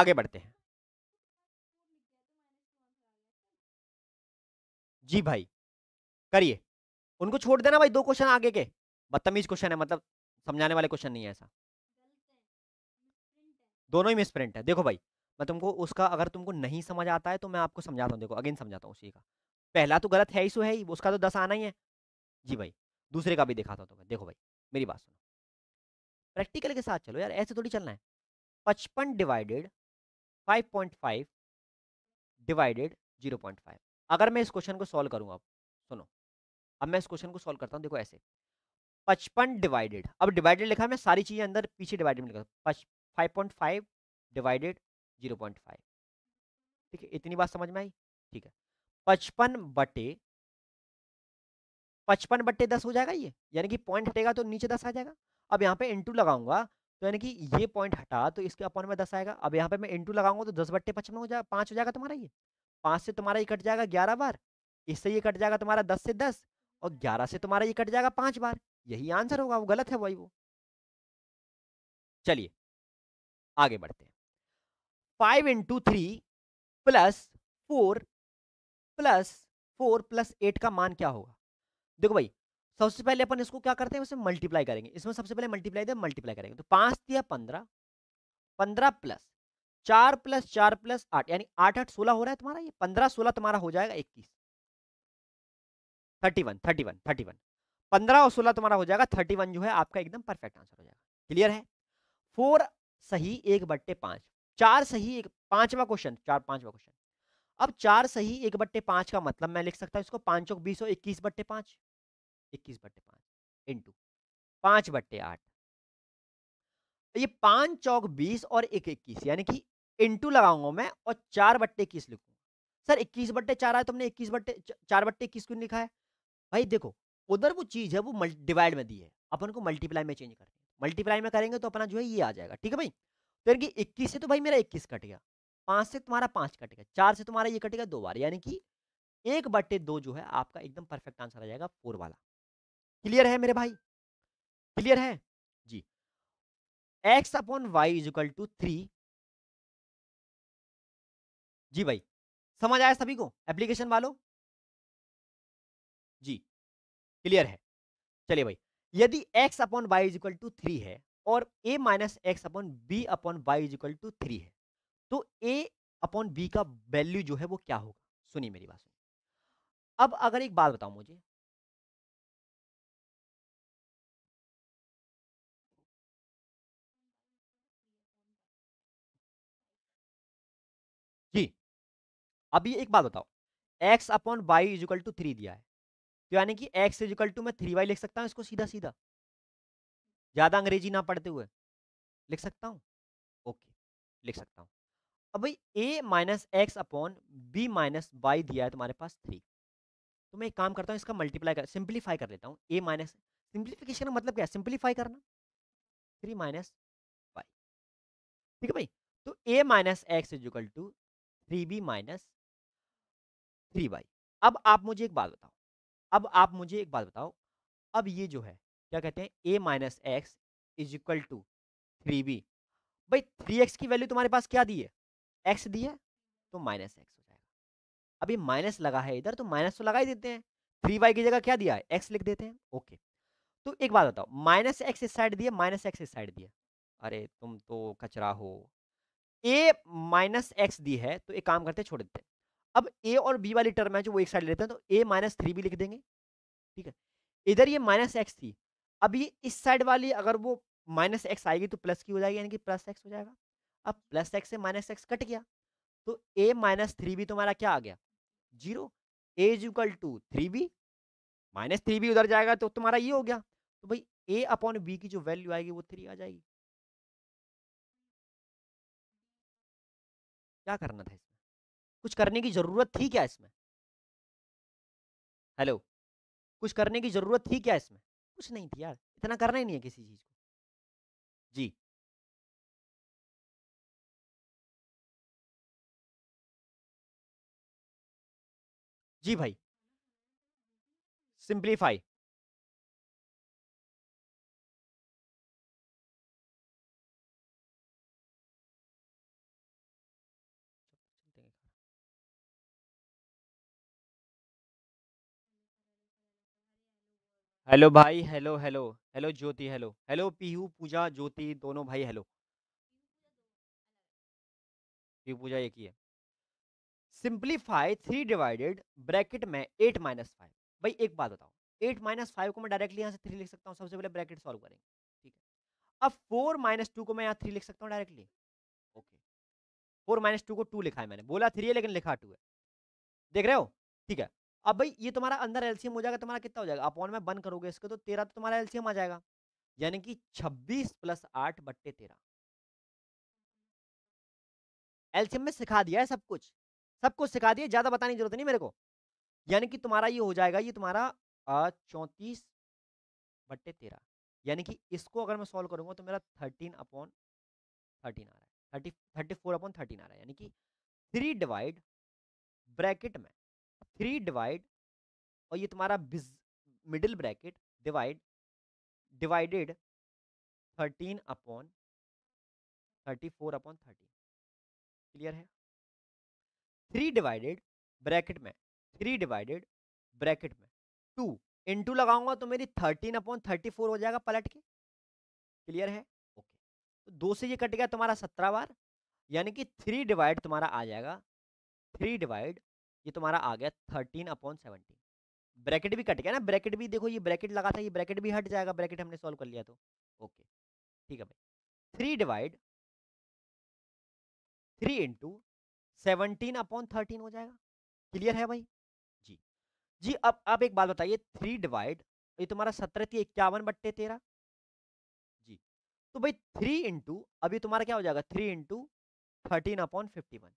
आगे बढ़ते हैं जी भाई करिए उनको छोड़ देना भाई दो क्वेश्चन आगे के बदतमीज क्वेश्चन है मतलब समझाने वाले क्वेश्चन नहीं है ऐसा दोनों ही मिस है देखो भाई मैं तुमको उसका अगर तुमको नहीं समझ आता है तो मैं आपको समझाता हूँ देखो अगेन समझाता हूँ उसी का पहला तो गलत है ही सो है ही उसका तो दस आना ही है जी भाई दूसरे का भी दिखाता हूँ तुम्हें देखो भाई मेरी बात सुनो प्रैक्टिकल के साथ चलो यार ऐसे थोड़ी चलना है पचपन divided five point five divided zero point five अगर मैं इस क्वेश्चन को सॉल्व करूँ अब सुनो अब मैं इस क्वेश्चन को सॉल्व करता हूँ देखो ऐसे पचपन डिवाइडेड अब डिवाइडेड लिखा मैं सारी चीज़ें अंदर पीछे डिवाइडेड में लिखा five point five divided zero point five ठीक है इतनी बात समझ में आई ठीक है पचपन बटे पचपन बट्टे दस हो जाएगा ये यानी कि पॉइंट हटेगा तो नीचे दस आ जाएगा अब यहाँ पे इंटू लगाऊंगा तो यानी कि ये पॉइंट हटा तो इसके अपॉन में दस आएगा अब यहाँ पे मैं इंटू लगाऊंगा तो दस बट्टे पचपन हो जाएगा पाँच हो जाएगा तुम्हारा ये पाँच से तुम्हारा ये कट जाएगा ग्यारह बार इससे ये कट जाएगा तुम्हारा दस से दस और ग्यारह से तुम्हारा ये कट जाएगा पाँच बार यही आंसर होगा वो गलत है भाई वो चलिए आगे बढ़ते हैं five into three plus four plus four plus eight का मान क्या होगा देखो भाई सबसे पहले अपन इसको क्या करते हैं उसमें मल्टीप्लाई करेंगे इसमें सबसे पहले मल्टीप्लाई दे मल्टीप्लाई करेंगे तो पाँच दिया पंद्रह पंद्रह प्लस चार प्लस चार प्लस आठ यानी आठ आठ सोलह हो रहा है तुम्हारा ये पंद्रह सोलह तुम्हारा हो जाएगा इक्कीस thirty one thirty one thirty one पंद्रह और सोलह तुम्हारा हो जाएगा थर्टी वन जो है आपका एकदम परफेक्ट आंसर हो जाएगा क्लियर है फोर सही एक बट्टे पांच चार सही एक पांचवा क्वेश्चन चार पांचवा क्वेश्चन अब चार सही एक बट्टे पांच का मतलब मैं लिख सकता हूँ इसको पांच चौक बीस और इक्कीस बट्टे पांच इक्कीस बट्टे पांच इंटू पांच बट्टे आठ ये पांच चौक बीस और एक इक्कीस यानी कि इंटू लगाऊंगा मैं और चार बट्टे इक्कीस लिखूंगा सर इक्कीस बट्टे चार आया तुमने इक्कीस बट्टे चार बट्टे इक्कीस क्यों लिखा है भाई देखो उधर वो चीज़ है वो डिवाइड में दी है अपन को मल्टीप्लाई में चेंज करनी मल्टीप्लाई में करेंगे तो अपना जो है ये आ जाएगा ठीक है भाई तो यानी कि इक्कीस से तो भाई मेरा इक्कीस कट गया पाँच से तुम्हारा पाँच कट गया चार से तुम्हारा ये कटेगा दो बार यानी कि एक बट्टे दो जो है आपका एकदम परफेक्ट आंसर आ जाएगा फोर वाला क्लियर है मेरे भाई क्लियर है जी x upon y is equal to three जी भाई समझ आया सभी को एप्लीकेशन वालों जी क्लियर है चलिए भाई यदि x upon y is equal to three है और a minus x upon b upon y is equal to three है तो a अपॉन बी का वैल्यू जो है वो क्या होगा सुनिए मेरी बात सुनिए अब अगर एक बात बताओ मुझे जी अभी एक बात बताओ x upon y is equal to three दिया है तो यानी कि एक्स इजिकल टू मैं थ्री वाई लिख सकता हूँ इसको सीधा सीधा ज़्यादा अंग्रेजी ना पढ़ते हुए लिख सकता हूँ ओके लिख सकता हूँ अब भाई a minus x upon b minus y दिया है तुम्हारे पास थ्री तो मैं एक काम करता हूँ इसका मल्टीप्लाई कर सिंप्लीफाई कर लेता हूँ ए माइनस सिंप्लीफिकेशन का मतलब क्या है सिंप्लीफाई करना थ्री माइनस वाई ठीक है भाई तो a minus x is equal to three b minus three y अब आप मुझे एक बात बताओ अब आप मुझे एक बात बताओ अब ये जो है क्या कहते हैं a minus x is equal to three b भाई थ्री एक्स की वैल्यू तुम्हारे पास क्या दी है एक्स दी है तो माइनस एक्स हो जाएगा अभी माइनस लगा है इधर तो माइनस तो लगा ही देते हैं थ्री वाई की जगह क्या दिया है एक्स लिख देते हैं ओके तो एक बात बताओ माइनस एक्स इस साइड दिए माइनस एक्स इस साइड दिया अरे तुम तो कचरा हो ए माइनस एक्स दी है तो एक काम करते छोड़ देते अब ए और बी वाली टर्म है जो वो एक साइड लेते हैं तो ए माइनस थ्री भी लिख देंगे ठीक है इधर ये माइनस एक्स थी अब ये इस साइड वाली अगर वो माइनस एक्स आएगी तो प्लस की हो जाएगी यानी कि प्लस एक्स हो जाएगा अब प्लस एक्स से माइनस एक्स कट गया तो ए माइनस थ्री बी तुम्हारा क्या आ गया zero is equal to three b minus three b उधर जाएगा तो तुम्हारा ये हो गया तो भाई ए अपॉन बी की जो वैल्यू आएगी वो थ्री आ जाएगी क्या करना था इसमें कुछ करने की जरूरत थी क्या इसमें हेलो कुछ करने की जरूरत थी क्या इसमें कुछ नहीं थी यार इतना करना ही नहीं है किसी चीज को जी जी भाई सिंप्लीफाई हेलो भाई hello hello hello Jyoti hello hello Pihu Puja Jyoti दोनों भाई हेलो पीहू पूजा एक ही है सिंप्लीफाई थ्री डिवाइडेड ब्रैकेट में एट माइनस फाइव भाई एक बात बताओ एट माइनस फाइव को मैं डायरेक्टली यहाँ से थ्री लिख सकता हूँ सबसे पहले ब्रैकेट सॉल्व करेंगे ठीक है अब फोर माइनस टू को मैं यहाँ थ्री लिख सकता हूँ directly okay four minus two को टू लिखा है मैंने बोला थ्री है लेकिन लिखा टू है देख रहे हो ठीक है अब भाई ये तुम्हारा अंदर एलसीएम हो जाएगा तुम्हारा कितना हो जाएगा अपॉन में बंद करोगे इसको तो तेरह तो तुम्हारा एलसीएम आ जाएगा यानी कि छब्बीस प्लस आठ बट्टे तेरह एलसीएम में सिखा दिया है सब कुछ सब कुछ सिखा दिया ज्यादा बताने की जरूरत नहीं मेरे को यानी कि तुम्हारा ये हो जाएगा ये तुम्हारा चौंतीस बट्टे तेरह यानी कि इसको अगर मैं सॉल्व करूंगा तो मेरा थर्टीन अपॉन थर्टीन आ रहा है thirty thirty four upon thirteen आ रहा है यानी कि थ्री डिवाइड ब्रैकेट में थ्री डिवाइड और ये तुम्हारा middle bracket divide divided thirteen upon thirty four upon thirteen clear है थ्री डिवाइडेड ब्रैकेट में थ्री डिवाइडेड ब्रैकेट में टू इन टू लगाऊंगा तो मेरी थर्टीन अपॉन थर्टी फोर हो जाएगा पलट के क्लियर है ओके तो दो से ये कट गया तुम्हारा सत्रह बार यानी कि थ्री डिवाइड तुम्हारा आ जाएगा थ्री डिवाइड ये तुम्हारा आ गया थर्टीन अपॉन सेवनटीन ब्रैकेट भी कट गया ना ब्रैकेट भी देखो ये ब्रैकेट लगा था ये ब्रैकेट भी हट जाएगा ब्रैकेट हमने सॉल्व कर लिया तो ओके ठीक है भाई three divide three into seventeen upon thirteen हो जाएगा क्लियर है भाई जी जी अब आप एक बात बताइए थ्री डिवाइड ये तुम्हारा सत्रह थी इक्यावन बट्टे तेरह जी तो भाई थ्री इंटू अभी तुम्हारा क्या हो जाएगा three into thirteen upon fifty one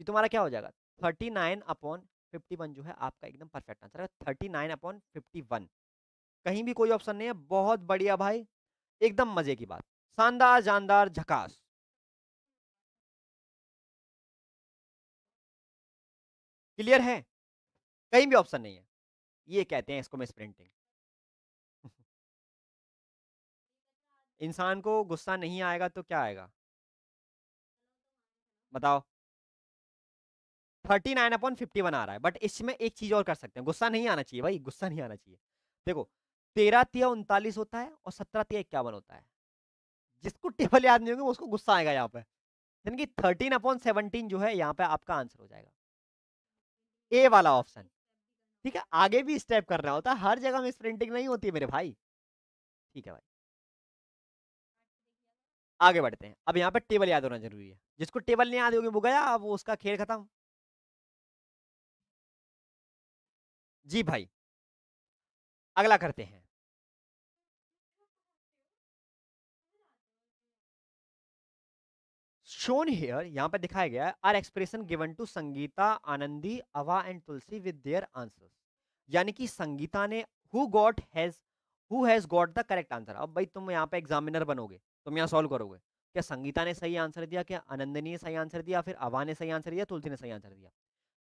ये तुम्हारा क्या हो जाएगा thirty nine upon fifty one जो है आपका एकदम परफेक्ट आंसर है thirty nine upon fifty one कहीं भी कोई ऑप्शन नहीं है बहुत बढ़िया भाई एकदम मजे की बात शानदार जानदार झकास क्लियर है कहीं भी ऑप्शन नहीं है ये कहते हैं इसको मैं स्प्रिंटिंग इंसान को गुस्सा नहीं आएगा तो क्या आएगा बताओ thirty nine upon fifty one आ रहा है बट इसमें एक चीज और कर सकते हैं गुस्सा नहीं आना चाहिए भाई गुस्सा नहीं आना चाहिए देखो तेरह तिया उनतालीस होता है और सत्रह तिया इक्यावन होता है जिसको टेबल याद नहीं होगी उसको गुस्सा आएगा यहाँ पे यानी कि थर्टीन अपॉन सेवनटीन जो है यहाँ पे आपका आंसर हो जाएगा ए वाला ऑप्शन ठीक है आगे भी स्टेप करना होता है हर जगह में स्प्रिंटिंग नहीं होती मेरे भाई ठीक है भाई आगे बढ़ते हैं अब यहाँ पे टेबल याद होना जरूरी है जिसको टेबल नहीं याद होगी वो गया अब उसका खेल खत्म जी भाई अगला करते हैं शोन हेयर यहां पर दिखाया गया are expression given to Sangeeta Anandi अवा and Tulsi with their answers यानी कि संगीता ने who got has who has got the correct answer अब भाई तुम यहां पे एग्जामिनर बनोगे तुम यहां सॉल्व करोगे क्या संगीता ने सही आंसर दिया क्या आनंदनी ने सही आंसर दिया फिर अवा ने सही आंसर दिया तुलसी ने सही आंसर दिया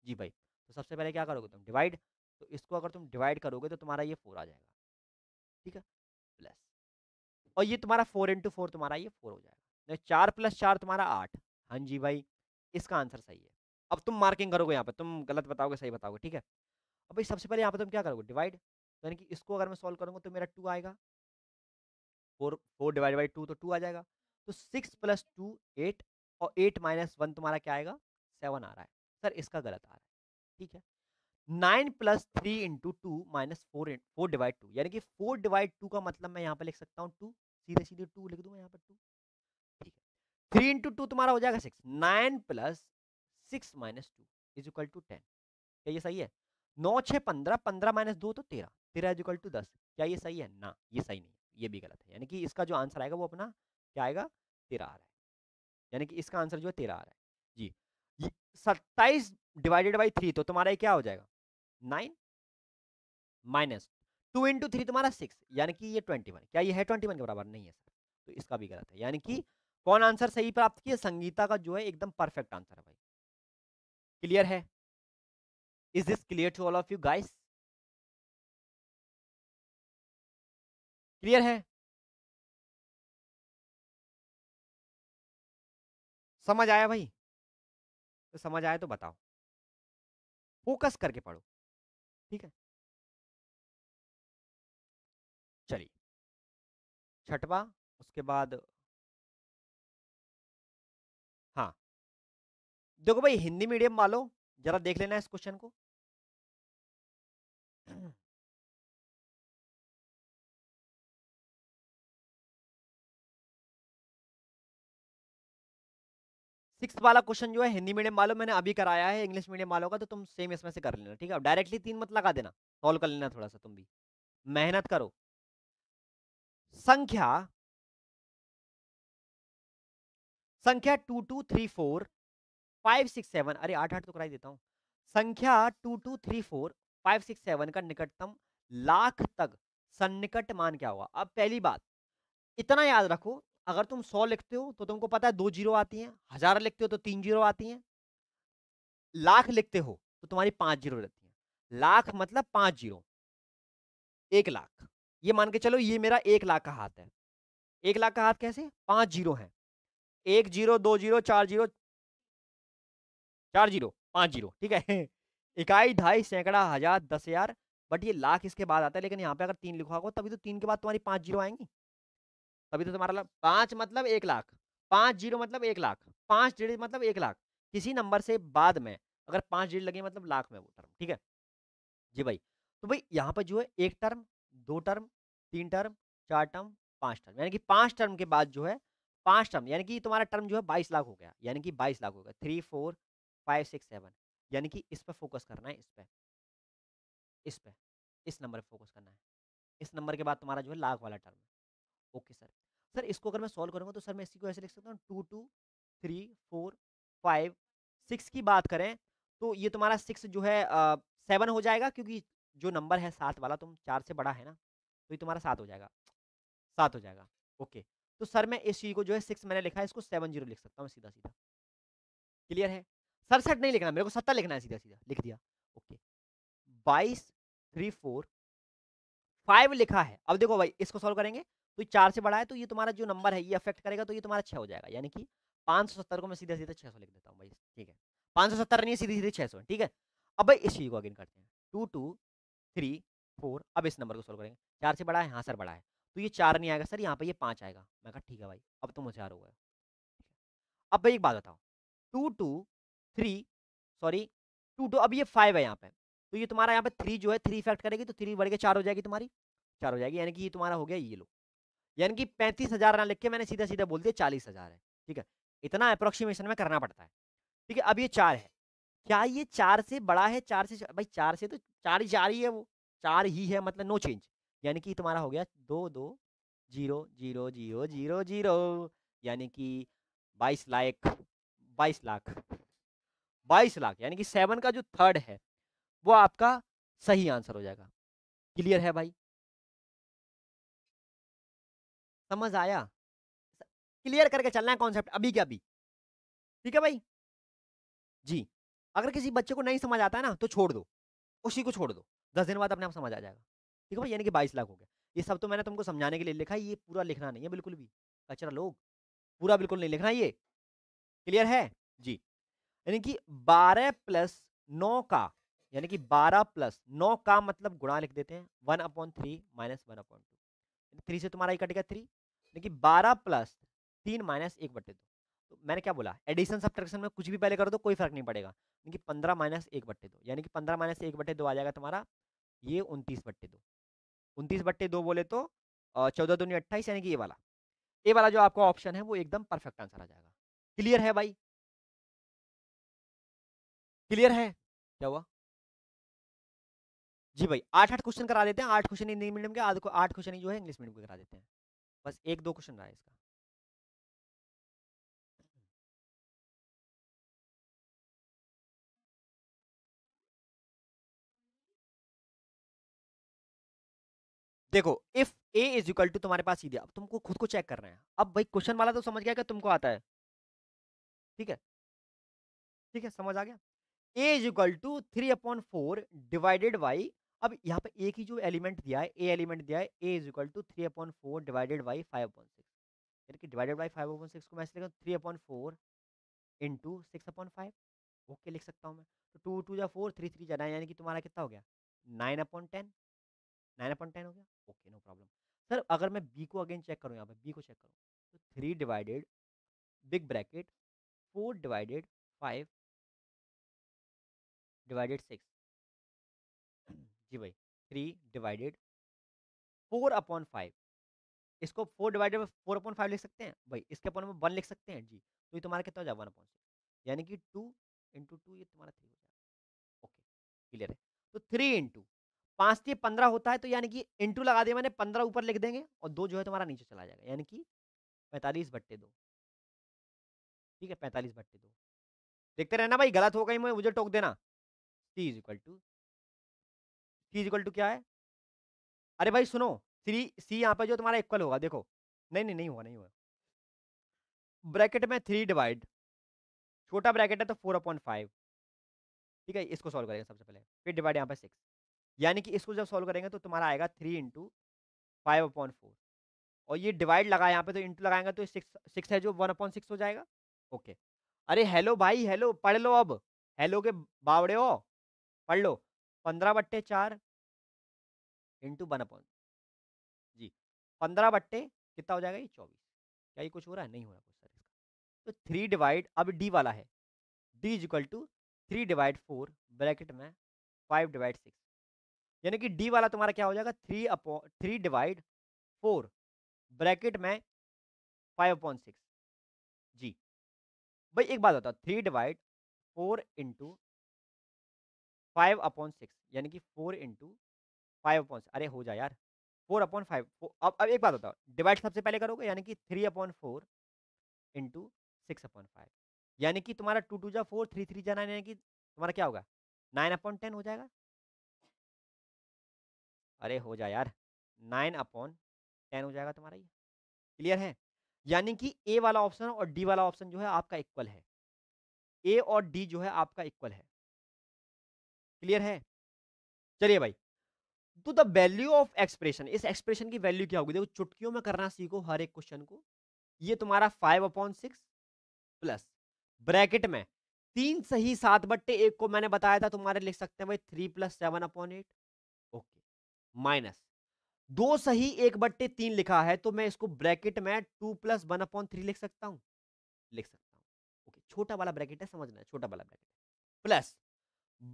जी भाई तो सबसे पहले क्या करोगे तुम डिवाइड तो इसको अगर तुम डिवाइड करोगे तो तुम्हारा ये फोर आ जाएगा ठीक है प्लस और ये तुम्हारा फोर इंटू फोर तुम्हारा ये फोर हो जाएगा चार प्लस चार तुम्हारा आठ हाँ जी भाई इसका आंसर सही है अब तुम मार्किंग करोगे यहाँ पर तुम गलत बताओगे सही बताओगे ठीक है अब भाई सबसे पहले यहाँ पर तुम क्या करोगे डिवाइड यानी कि इसको अगर मैं सॉल्व करूँगा तो मेरा टू आएगा four four divide by two तो टू आ जाएगा तो सिक्स प्लस टू एट और एट माइनस वन तुम्हारा क्या आएगा सेवन आ रहा है सर इसका गलत आ रहा है ठीक है nine plus three into two minus four four divide two यानी कि फोर डिवाइड टू का मतलब मैं यहाँ पर लिख सकता हूँ टू सीधे सीधे टू लिख दूंगा यहाँ पर टू ठीक है थ्री इंटू टू तुम्हारा हो जाएगा six nine plus six minus two is equal to ten क्या ये सही है नौ छः पंद्रह पंद्रह माइनस दो तो तेरह तेरह इज इक्वल टू दस क्या ये सही है ना ये सही नहीं है ये भी गलत है यानी कि इसका जो आंसर आएगा वो अपना क्या आएगा तेरह आ रहा है यानी कि इसका आंसर जो है तेरह आ रहा है जी सत्ताईस डिवाइडेड बाई थ्री तो तुम्हारा ये क्या हो जाएगा nine minus two into three तुम्हारा सिक्स यानी कि ये ट्वेंटी वन क्या ये है ट्वेंटी वन के बराबर नहीं है सर तो इसका भी गलत है यानी कि कौन आंसर सही प्राप्त किया संगीता का जो है एकदम परफेक्ट आंसर है भाई क्लियर है is this clear to all of you guys clear है समझ आया भाई तो समझ आया तो बताओ फोकस करके पढ़ो ठीक है चलिए छठवा उसके बाद हाँ देखो भाई हिंदी मीडियम वालों जरा देख लेना इस क्वेश्चन को सिक्स वाला क्वेश्चन जो है हिंदी मीडियम वालों मैंने अभी कराया है इंग्लिश मीडियम वालों का तो तुम सेम इसमें से कर लेना ठीक है डायरेक्टली तीन मत लगा देना सॉल्व कर लेना थोड़ा सा तुम भी मेहनत करो संख्या संख्या two two three four five six seven अरे आठ आठ तो कराई देता हूँ संख्या two two three four five six seven का निकटतम लाख तक सन्निकट मान क्या होगा अब पहली बात इतना याद रखो अगर तुम सौ लिखते हो तो तुमको पता है दो जीरो आती हैं हजार लिखते हो तो तीन जीरो आती हैं लाख लिखते हो तो तुम्हारी पांच जीरो रहती हैं लाख मतलब पांच जीरो एक लाख ये मान के चलो ये मेरा एक लाख का हाथ है एक लाख का हाथ कैसे पांच जीरो है एक जीरो दो जीरो चार जीरो चार जीरो पाँच जीरो ठीक है (laughs) इकाई ढाई सैकड़ा हजार दस हजार बट ये लाख इसके बाद आता है लेकिन यहाँ पे अगर तीन लिखवा तभी तो तीन के बाद तुम्हारी पाँच जीरो आएंगी अभी तो तुम्हारा पाँच मतलब एक लाख पाँच जीरो मतलब एक लाख पाँच डिजिट मतलब एक लाख किसी नंबर से बाद में अगर पाँच डिजिट लगे मतलब लाख में वो टर्म ठीक है जी भाई तो भाई यहाँ पर जो है एक टर्म दो टर्म तीन टर्म चार टर्म पाँच टर्म यानी कि पाँच टर्म के बाद जो है पाँच टर्म यानी कि तुम्हारा टर्म जो है बाईस लाख हो गया यानी कि बाईस लाख हो गया three four five six seven यानी कि इस पर फोकस करना है इस पर इस पर इस नंबर पर फोकस करना है इस नंबर के बाद तुम्हारा जो है लाख वाला टर्म है ओके सर सर इसको अगर मैं सॉल्व करूँगा तो सर मैं इसी को ऐसे लिख सकता हूँ two two three four five six की बात करें तो ये तुम्हारा सिक्स जो है सेवन हो जाएगा क्योंकि जो नंबर है सात वाला तुम चार से बड़ा है ना तो ये तुम्हारा सात हो जाएगा सात हो जाएगा ओके तो सर मैं इस चीज़ को जो है सिक्स मैंने लिखा है इसको सेवन जीरो लिख सकता हूँ सीधा सीधा क्लियर है सड़सठ नहीं लिखना मेरे को सत्तर लिखना है सीधा सीधा लिख दिया ओके बाईस थ्री फोर फाइव लिखा है अब देखो भाई इसको सॉल्व करेंगे तो चार से बड़ा है तो ये तुम्हारा जो नंबर है ये अफेक्ट करेगा तो ये तुम्हारा छः हो जाएगा यानी कि पाँच को मैं सीधा सीधा छः लिख देता हूँ भाई ठीक है पाँच नहीं है सीधे सीधे छः ठीक है अब भाई इस चीज़ को अगेन करते हैं टू टू थ्री फोर अब इस नंबर को सोल्व करेंगे चार से बड़ा है हाँ सर बड़ा है तो ये चार नहीं आएगा सर यहाँ पर ये पाँच आएगा मैं कहा ठीक है भाई अब तुम तो होशियार हो गए अब भाई एक बात बताओ two two three sorry two two अब ये फाइव है यहाँ पे तो ये तुम्हारा यहाँ पे थ्री जो है थ्री इफेक्ट करेगी तो थ्री बढ़ के चार हो जाएगी तुम्हारी चार हो जाएगी यानी कि ये तुम्हारा हो गया ये लो यानी कि पैंतीस हजार ना लिख के मैंने सीधा सीधा बोल दिया चालीस हजार है ठीक है इतना अप्रोक्सीमेशन में करना पड़ता है ठीक है अब ये चार है क्या ये चार से बड़ा है चार से भाई चार से तो चार ही चार ही है वो चार ही है मतलब नो चेंज यानी कि तुम्हारा हो गया दो दो zero zero zero zero zero यानी कि बाईस लाख बाईस लाख बाईस लाख यानी कि सेवन का जो थर्ड है वो आपका सही आंसर हो जाएगा क्लियर है भाई समझ आया क्लियर करके चलना है कॉन्सेप्ट अभी क्या अभी ठीक है भाई जी अगर किसी बच्चे को नहीं समझ आता है ना तो छोड़ दो उसी को छोड़ दो दस दिन बाद अपने आप समझ आ जाएगा ठीक है भाई यानी कि बाईस लाख हो गया ये सब तो मैंने तुमको समझाने के लिए लिखा है ये पूरा लिखना नहीं है बिल्कुल भी कचरा लोग पूरा बिल्कुल नहीं लिखना ये क्लियर है जी यानी कि बारह प्लस नौ का यानी कि बारह प्लस नौ का मतलब गुणा लिख देते हैं one upon three minus one upon three three से तुम्हारा ही कटेगा थ्री देखिए बारह प्लस तीन माइनस एक बट्टे दो तो मैंने क्या बोला एडिशन सब्ट्रैक्शन में कुछ भी पहले करो दो तो कोई फर्क नहीं पड़ेगा यानी कि पंद्रह माइनस एक बट्टे दो यानी कि पंद्रह माइनस एक बट्टे दो आ जाएगा तुम्हारा ये उनतीस बट्टे दो उनतीस बट्टे दो बोले तो चौदह दूनी अट्ठाईस यानी कि ये वाला ये वाला जो आपका ऑप्शन है वो एकदम परफेक्ट आंसर आ जाएगा क्लियर है भाई क्लियर है क्या हुआ जी भाई आठ आठ क्वेश्चन करा देते हैं आठ क्वेश्चन हिंदी मीडियम के आठ क्वेश्चन जो है इंग्लिश मीडियम के करा देते हैं बस एक दो क्वेश्चन रहा है इसका देखो if A is equal to तुम्हारे पास सीधे अब तुमको खुद को चेक करना है अब भाई क्वेश्चन वाला तो समझ गया कि तुमको आता है ठीक है ठीक है समझ आ गया A is equal to three upon four divided by अब यहाँ पे ए की जो एलिमेंट दिया है ए एलिमेंट दिया है A is equal to three upon four divided by five upon six यानी कि divided by five upon six को मैं ऐसे लिखा three upon four into six upon five okay लिख सकता हूँ मैं तो टू टू या फोर थ्री थ्री या नाइन यानी कि तुम्हारा कितना हो गया nine upon ten nine upon ten हो गया ओके नो प्रॉब्लम सर अगर मैं बी को अगेन चेक करूँ यहाँ पर बी को चेक करूँ तो three divided big bracket four divided five divided six जी भाई three divided four upon five इसको four divided by four upon five लिख सकते हैं भाई इसके अपॉन में वन लिख सकते हैं जी तो ये तुम्हारा कितना हो जाएगा वन अपॉन सिक्स यानी कि टू इंटू टू ये तुम्हारा थ्री हो जाएगा ओके क्लियर है तो थ्री इंटू पाँच से पंद्रह होता है तो यानी कि इंटू लगा दिया मैंने पंद्रह ऊपर लिख देंगे और दो जो है तुम्हारा नीचे चला जाएगा यानी कि पैंतालीस बट्टे दो ठीक है पैंतालीस बट्टे दो देखते रहना भाई गलत होगा ही मुझे टोक देना C is equal to C equal to क्या है अरे भाई सुनो थ्री सी यहाँ पर जो तुम्हारा इक्वल होगा देखो नहीं नहीं नहीं हुआ नहीं हुआ ब्रैकेट में थ्री डिवाइड छोटा ब्रैकेट है तो फोर अपॉइंट फाइव ठीक है इसको सॉल्व करेंगे सबसे पहले फिर डिवाइड यहाँ पे सिक्स यानी कि इसको जब सॉल्व करेंगे तो तुम्हारा आएगा three into five upon four और ये डिवाइड लगा यहाँ पे तो इंटू लगाएंगे तो सिक्स सिक्स है जो वन अपॉइंट सिक्स हो जाएगा ओके अरे हेलो भाई हेलो पढ़ लो अब हेलो के बावड़े हो पढ़ लो पंद्रह बट्टे चार इंटू वन अपॉन जी पंद्रह बट्टे कितना हो जाएगा ये चौबीस क्या ये कुछ हो रहा है नहीं हो रहा कुछ सर इसका तो थ्री डिवाइड अब डी वाला है D is equal to three divide four bracket में फाइव डिवाइड सिक्स यानी कि डी वाला तुम्हारा क्या हो जाएगा three upon three divide four bracket में फाइव अपॉन सिक्स जी भाई एक बात बताओ three divide four into five upon six यानी कि फोर इंटू फाइव अपॉन अरे हो जाए यार फोर अपॉन फाइव अब अब एक बात बताओ डिवाइड सबसे पहले करोगे यानी कि three upon four into six upon five यानी कि तुम्हारा टू टू जा फोर थ्री थ्री जा नाइन यानी कि तुम्हारा क्या होगा नाइन अपॉन टेन हो जाएगा अरे हो जाए यार नाइन अपॉन टेन हो जाएगा तुम्हारा ये क्लियर है यानी कि ए वाला ऑप्शन और डी वाला ऑप्शन जो है आपका इक्वल है ए और डी जो है आपका इक्वल है क्लियर है चलिए भाई तो द वैल्यू ऑफ एक्सप्रेशन इस एक्सप्रेशन की वैल्यू क्या होगी देखो चुटकियों में करना सीखो हर एक क्वेश्चन को ये तुम्हारा five upon six plus bracket में तीन सही सात बट्टे एक को मैंने बताया था तुम्हारे लिख सकते हैं भाई three plus seven upon eight okay minus दो सही एक बट्टे तीन लिखा है तो मैं इसको ब्रैकेट में two plus one upon three लिख सकता हूँ लिख सकता हूँ ओके छोटा वाला ब्रैकेट है समझना है छोटा वाला ब्रैकेट प्लस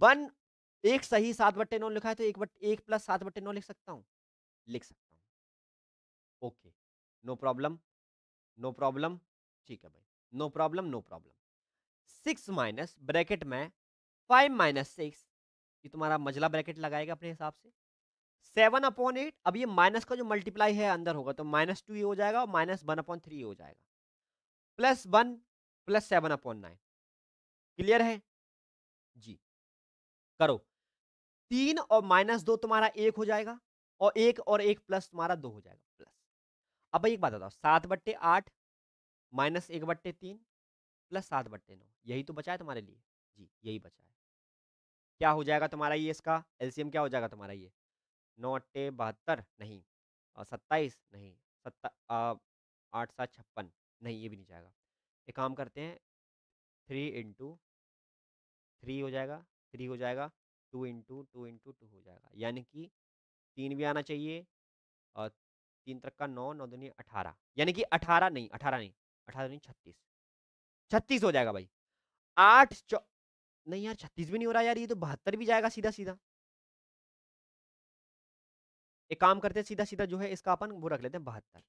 वन एक सही सात बट्टे नौ लिखा है तो एक बट एक प्लस सात बट्टे नौ लिख सकता हूँ लिख सकता हूँ okay no problem no problem ठीक है भाई no problem no problem six minus bracket में फाइव माइनस सिक्स ये तुम्हारा मजला ब्रैकेट लगाएगा अपने हिसाब से सेवन अपॉन एट अब ये माइनस का जो मल्टीप्लाई है अंदर होगा तो माइनस टू ये हो जाएगा और माइनस वन अपॉन थ्री हो जाएगा plus one plus seven upon nine clear है जी करो तीन और माइनस दो तुम्हारा एक हो जाएगा और एक और एक प्लस तुम्हारा दो हो जाएगा प्लस अब एक बात बताओ सात बट्टे आठ माइनस एक बट्टे तीन प्लस सात बट्टे नौ यही तो बचा है तुम्हारे लिए जी यही बचा है क्या हो जाएगा तुम्हारा ये इसका एलसीएम क्या हो जाएगा तुम्हारा ये नौ अट्टे बहत्तर नहीं सत्ताईस नहीं सत्ता आठ सात छप्पन नहीं ये भी नहीं जाएगा एक काम करते हैं थ्री इंटू थ्री हो जाएगा थ्री हो जाएगा two into two into two हो जाएगा यानी कि तीन भी आना चाहिए और तीन तक का नौ नौ दुनिया अठारह यानी कि अठारह नहीं अठारह नहीं अठारह नहीं छत्तीस छत्तीस हो जाएगा भाई आठ चौ नहीं यार छत्तीस भी नहीं हो रहा यार ये तो बहत्तर भी जाएगा सीधा सीधा एक काम करते हैं सीधा सीधा जो है इसका अपन वो रख लेते हैं बहत्तर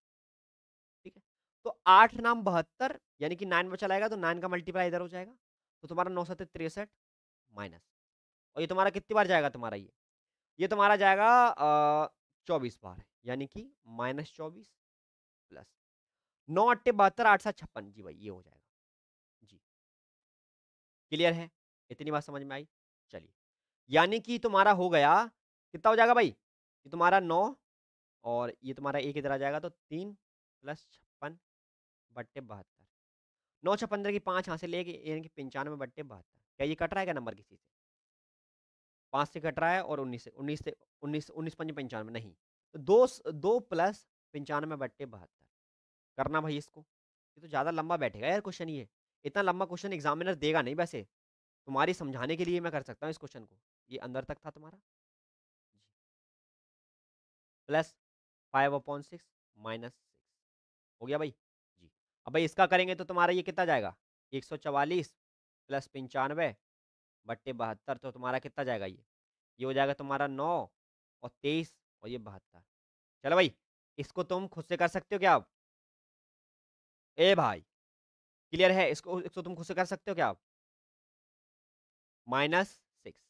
ठीक है तो आठ नाम बहत्तर यानी कि नाइन में चलाएगा तो नाइन का मल्टीप्लाई इधर हो जाएगा तो तुम्हारा नौ सत्तर तिरसठ माइनस और ये तुम्हारा कितनी बार जाएगा तुम्हारा ये ये तुम्हारा जाएगा चौबीस बार यानी कि माइनस चौबीस प्लस नौ अट्ठे बहत्तर आठ सात छप्पन जी भाई ये हो जाएगा जी क्लियर है इतनी बात समझ में आई चलिए यानी कि तुम्हारा हो गया कितना हो जाएगा भाई ये तुम्हारा नौ और ये तुम्हारा एक इधर आ जाएगा तो तीन प्लस छप्पन बट्टे बहत्तर नौ छप्पन की पाँच हाँ से लेके यानी कि पंचानवे बट्टे बहत्तर क्या ये कट रहा है क्या नंबर किसी से पाँच से कट रहा है और उन्नीस से उन्नीस से उन्नीस उन्नीस पंच पंचानवे नहीं तो दो दो प्लस पंचानवे बट्टे बहत्तर करना भाई इसको ये तो ज़्यादा लंबा बैठेगा यार क्वेश्चन ये इतना लंबा क्वेश्चन एग्जामिनर देगा नहीं वैसे तुम्हारी समझाने के लिए मैं कर सकता हूँ इस क्वेश्चन को ये अंदर तक था तुम्हारा जी plus five upon six minus six हो गया भाई जी अब भाई इसका करेंगे तो तुम्हारा ये कितना जाएगा एक सौ चवालीस प्लस पंचानवे बट्टे बहत्तर तो तुम्हारा कितना जाएगा ये ये हो जाएगा तुम्हारा नौ और तेईस और ये बहत्तर चलो भाई इसको तुम खुद से कर सकते हो क्या आप ए भाई क्लियर है इसको इसको तुम खुद से कर सकते हो क्या आप माइनस सिक्स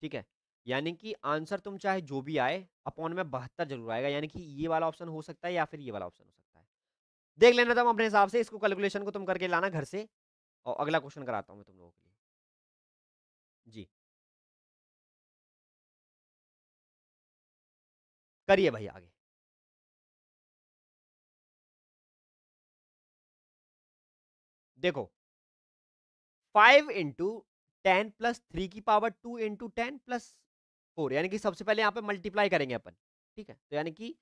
ठीक है यानी कि आंसर तुम चाहे जो भी आए अपॉन में बहत्तर जरूर आएगा यानी कि ये वाला ऑप्शन हो सकता है या फिर ये वाला ऑप्शन हो सकता है देख लेना तुम अपने हिसाब से इसको कैलकुलेशन को तुम करके लाना घर से और अगला क्वेश्चन कराता हूँ मैं तुम लोगों के लिए जी करिए भाई आगे देखो five into ten plus three की power two into ten plus four यानी कि सबसे पहले यहाँ पे मल्टीप्लाई करेंगे अपन ठीक है तो यानी कि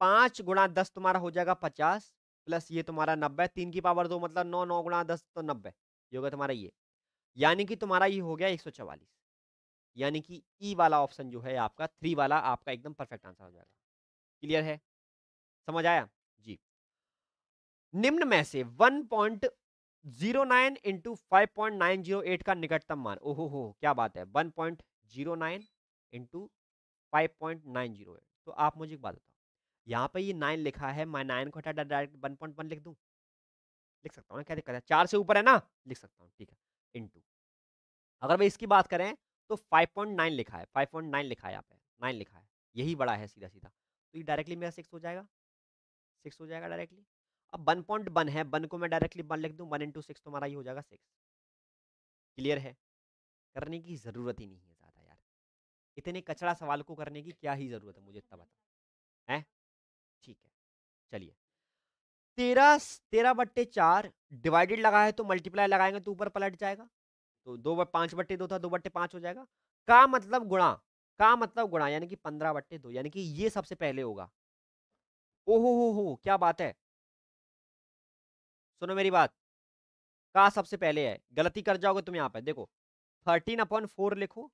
पांच गुणा दस तुम्हारा हो जाएगा पचास प्लस ये तुम्हारा नब्बे तीन की पावर दो मतलब नौ नौ गुणा दस तो नब्बे ये होगा तुम्हारा ये यानी कि तुम्हारा ये हो गया एक यानी कि ई e वाला ऑप्शन जो है आपका थ्री वाला आपका एकदम परफेक्ट आंसर हो जाएगा क्लियर है समझ आया जी निम्न में से 1.09 इंटू फाइव का निकटतम मान ओहो हो क्या बात है 1.09 point zero nine into five तो आप मुझे एक बात बताओ यहाँ पे ये नाइन लिखा है मैं नाइन को हटा डायरेक्ट वन पॉइंट वन लिख दूँ लिख सकता हूँ क्या दिक्कत है चार से ऊपर है ना लिख सकता हूँ ठीक है इंटू अगर भाई इसकी बात करें तो 5.9 लिखा है 5.9 लिखा है यहाँ पे 9 लिखा है यही बड़ा है सीधा सीधा तो ये डायरेक्टली मेरा सिक्स हो जाएगा सिक्स हो जाएगा डायरेक्टली अब वन पॉइंट वन है वन को मैं डायरेक्टली वन लिख दूँ वन इंटू सिक्स तो हमारा ये हो जाएगा सिक्स क्लियर है करने की ज़रूरत ही नहीं है ज़्यादा यार इतने कचड़ा सवाल को करने की क्या ही ज़रूरत है मुझे इतना बता है ठीक है चलिए तेरह तेरह बट्टे चार डिवाइडेड लगा है तो मल्टीप्लाई लगाएंगे तो ऊपर पलट जाएगा तो दो बार पाँच बट्टे दो था दो बट्टे पाँच हो जाएगा का मतलब गुणा का मतलब गुणा यानी कि पंद्रह बट्टे दो यानी कि ये सबसे पहले होगा ओहो हो हो क्या बात है सुनो मेरी बात का सबसे पहले है गलती कर जाओगे तुम यहाँ पे देखो थर्टीन अपॉन फोर लिखो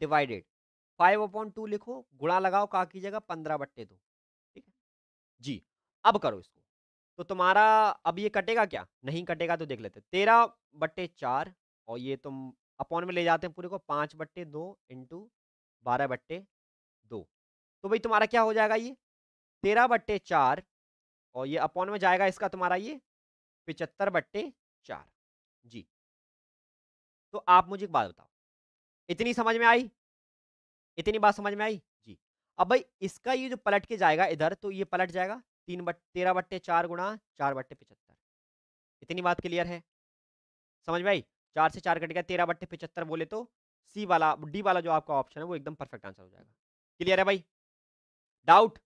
डिवाइडेड फाइव अपॉन टू लिखो गुणा लगाओ का की जगह पंद्रह बट्टे दो ठीक है जी अब करो इसको तो तुम्हारा अब ये कटेगा क्या नहीं कटेगा तो देख लेते तेरह बट्टे चार और ये तुम अपॉन में ले जाते हैं पूरे को पाँच बट्टे दो इंटू बारह बट्टे दो तो भाई तुम्हारा क्या हो जाएगा ये तेरह बट्टे चार और ये अपॉन में जाएगा इसका तुम्हारा ये पिचहत्तर बट्टे चार जी तो आप मुझे एक बात बताओ इतनी समझ में आई इतनी बात समझ में आई जी अब भाई इसका ये जो पलट के जाएगा इधर तो ये पलट जाएगा तीन बट तेरह बट्टे चार गुणा चार बट्टे पिचहत्तर इतनी बात क्लियर है समझ में आई चार से चार कट गया तेरह बट्टे पिचहत्तर बोले तो सी वाला डी वाला जो आपका ऑप्शन है वो एकदम परफेक्ट आंसर हो जाएगा क्लियर है भाई डाउट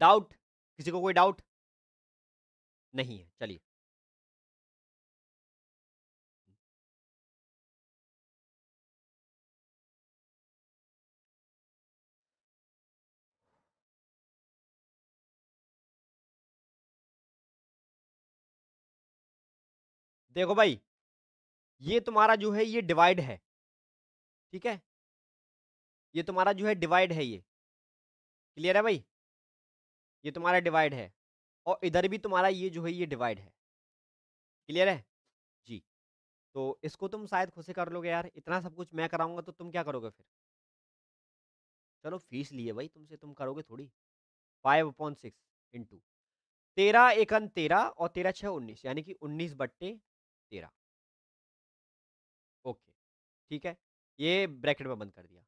डाउट किसी को कोई डाउट नहीं है चलिए देखो भाई ये तुम्हारा जो है ये डिवाइड है ठीक है ये तुम्हारा जो है डिवाइड है ये क्लियर है भाई ये तुम्हारा डिवाइड है और इधर भी तुम्हारा ये जो है ये डिवाइड है क्लियर है जी तो इसको तुम शायद खुद से कर लोगे यार इतना सब कुछ मैं कराऊंगा तो तुम क्या करोगे फिर चलो फीस लिए भाई तुमसे तुम करोगे थोड़ी फाइव पॉइंट सिक्स इंटू तेरह एकन तेरह और तेरह छः उन्नीस यानी कि उन्नीस बट्टे तेरह ओके ठीक है ये ब्रैकेट में बंद कर दिया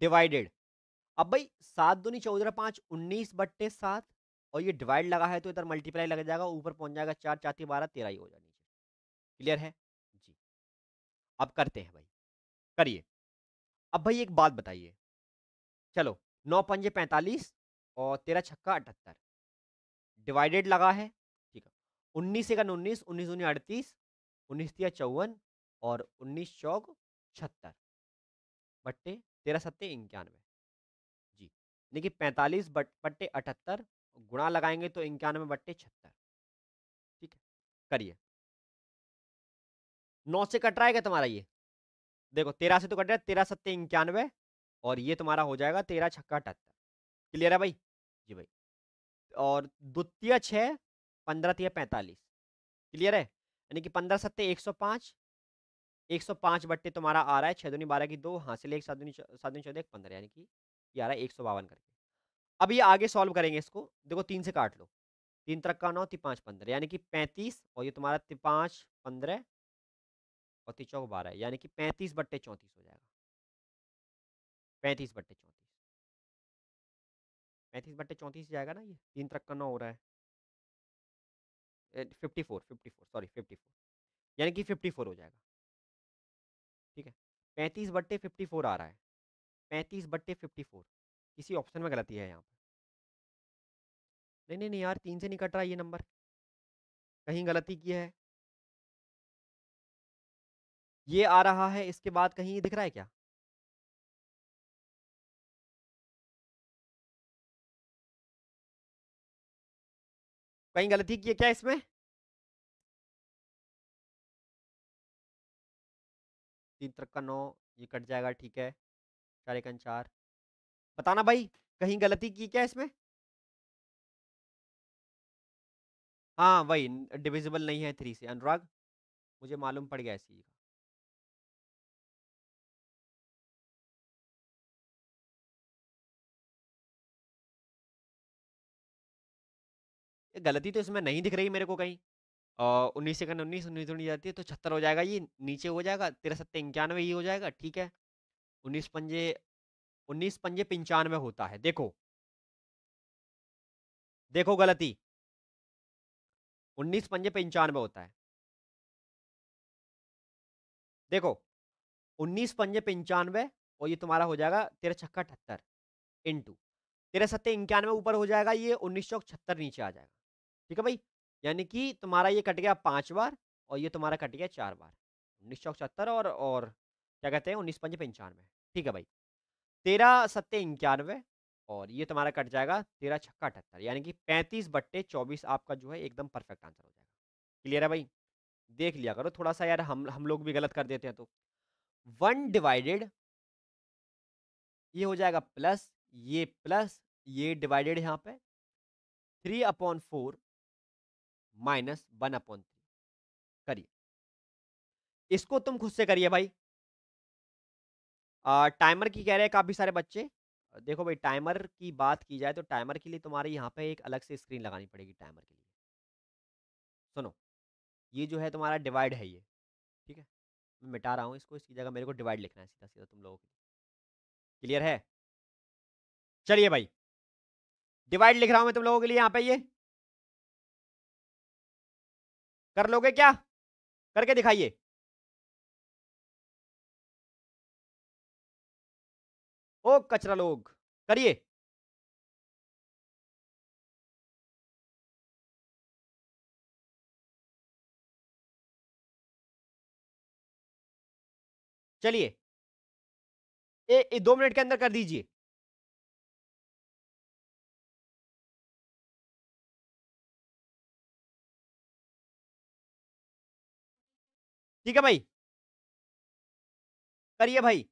डिवाइडेड अब भाई सात दूनी चौदह पाँच उन्नीस बट्टे सात और ये डिवाइड लगा है तो इधर मल्टीप्लाई लग जाएगा ऊपर पहुंच जाएगा चार चाती बारह तेरह ही हो जाए नीचे क्लियर है जी अब करते हैं भाई करिए अब भाई एक बात बताइए चलो नौ पंजे पैंतालीस और तेरह छक्का अठहत्तर डिवाइडेड लगा है ठीक है उन्नीस एक उन्नीस उन्नीस उन्नीस अड़तीस उन्नीस तिया चौवन और उन्नीस चौक छहत्तर बट्टे तेरह सत्ते इक्यानवे जी यानी कि पैंतालीस बट बट्टे अठहत्तर गुणा लगाएंगे तो इक्यानवे बट्टे छहत्तर ठीक है करिए नौ से कट रहा है क्या तुम्हारा ये देखो तेरह से तो कट रहा है तेरह सत्तर इक्यानवे और ये तुम्हारा हो जाएगा तेरह छक्का अठहत्तर क्लियर है भाई जी भाई और द्वितीय छः पंद्रह तीय पैंतालीस क्लियर है यानी कि पंद्रह सत्ते एक सौ पाँच एक सौ पाँच बट्टे तुम्हारा आ रहा है छः दुनी बारह की दो हाँ, से एक सात दूनी सात दुनी चौदह एक पंद्रह यानी कि ये आ रहा है एक सौ बावन करके अब ये आगे सॉल्व करेंगे इसको देखो तीन से काट लो तीन तरक का नौ ती पाँच पंद्रह यानी कि पैंतीस और ये तुम्हारा ती पाँच पंद्रह और ती चौक बारह यानी कि पैंतीस बट्टे चौंतीस हो जाएगा पैंतीस बट्टे चौंतीस पैंतीस बट्टे चौंतीस जाएगा ना ये तीन तरक का नौ हो रहा है fifty four fifty four sorry fifty four यानी कि फिफ्टी फोर हो जाएगा ठीक है पैंतीस बट्टे फिफ्टी फोर आ रहा है पैंतीस बट्टे फिफ्टी फोर किसी ऑप्शन में गलती है यहाँ पर नहीं नहीं नहीं यार तीन से नहीं कट रहा ये नंबर कहीं गलती की है ये आ रहा है इसके बाद कहीं ये दिख रहा है क्या कहीं गलती की है क्या इसमें तीन तरक्का नौ ये कट जाएगा ठीक है चार एक चार बताना भाई कहीं गलती की क्या इसमें हाँ वही डिविजिबल नहीं है थ्री से अनुराग मुझे मालूम पड़ गया इस का गलती तो इसमें नहीं दिख रही मेरे को कहीं और उन्नीस सेकंड उन्नीस उन्नीस उन्नीस जाती है तो छत्तर हो जाएगा ये नीचे हो जाएगा तेरह सत्तर इक्यानवे ही हो जाएगा ठीक है उन्नीस पंजे उन्नीस पंजे पंचानवे होता है देखो देखो गलती उन्नीस पंजे पंचानवे होता है देखो उन्नीस पंजे पंचानवे और ये तुम्हारा हो जाएगा तेरह छक्का अठहत्तर इंटू तेरह सत्तर इक्यानवे ऊपर हो जाएगा ये उन्नीस चौक छत्तर नीचे आ जाएगा ठीक है भाई यानी कि तुम्हारा ये कट गया पाँच बार और ये तुम्हारा कट गया चार बार उन्नीस चौक सत्तर और और क्या कहते हैं उन्नीस पंजे पंचानवे ठीक है भाई तेरह सत्ते इक्यानवे और ये तुम्हारा कट जाएगा तेरह छक्का अठहत्तर यानी कि पैंतीस बट्टे चौबीस आपका जो है एकदम परफेक्ट आंसर हो जाएगा क्लियर है भाई देख लिया करो थोड़ा सा यार हम हम लोग भी गलत कर देते हैं तो वन डिवाइडेड ये हो जाएगा प्लस ये प्लस ये डिवाइडेड यहाँ पे three upon four minus one upon three करिए इसको तुम खुद से करिए भाई आ, टाइमर की कह रहे हैं काफ़ी सारे बच्चे देखो भाई टाइमर की बात की जाए तो टाइमर के लिए तुम्हारे यहाँ पे एक अलग से स्क्रीन लगानी पड़ेगी टाइमर के लिए सुनो ये जो है तुम्हारा डिवाइड है ये ठीक है मैं मिटा रहा हूँ इसको इसकी जगह मेरे को डिवाइड लिखना है सीधा सीधा तुम लोगों के क्लियर है चलिए भाई डिवाइड लिख रहा हूँ मैं तुम लोगों के लिए यहाँ पे ये कर लोगे क्या करके दिखाइए ओ कचरा लोग करिए चलिए ए, ए, दो मिनट के अंदर कर दीजिए ठीक है भाई करिए भाई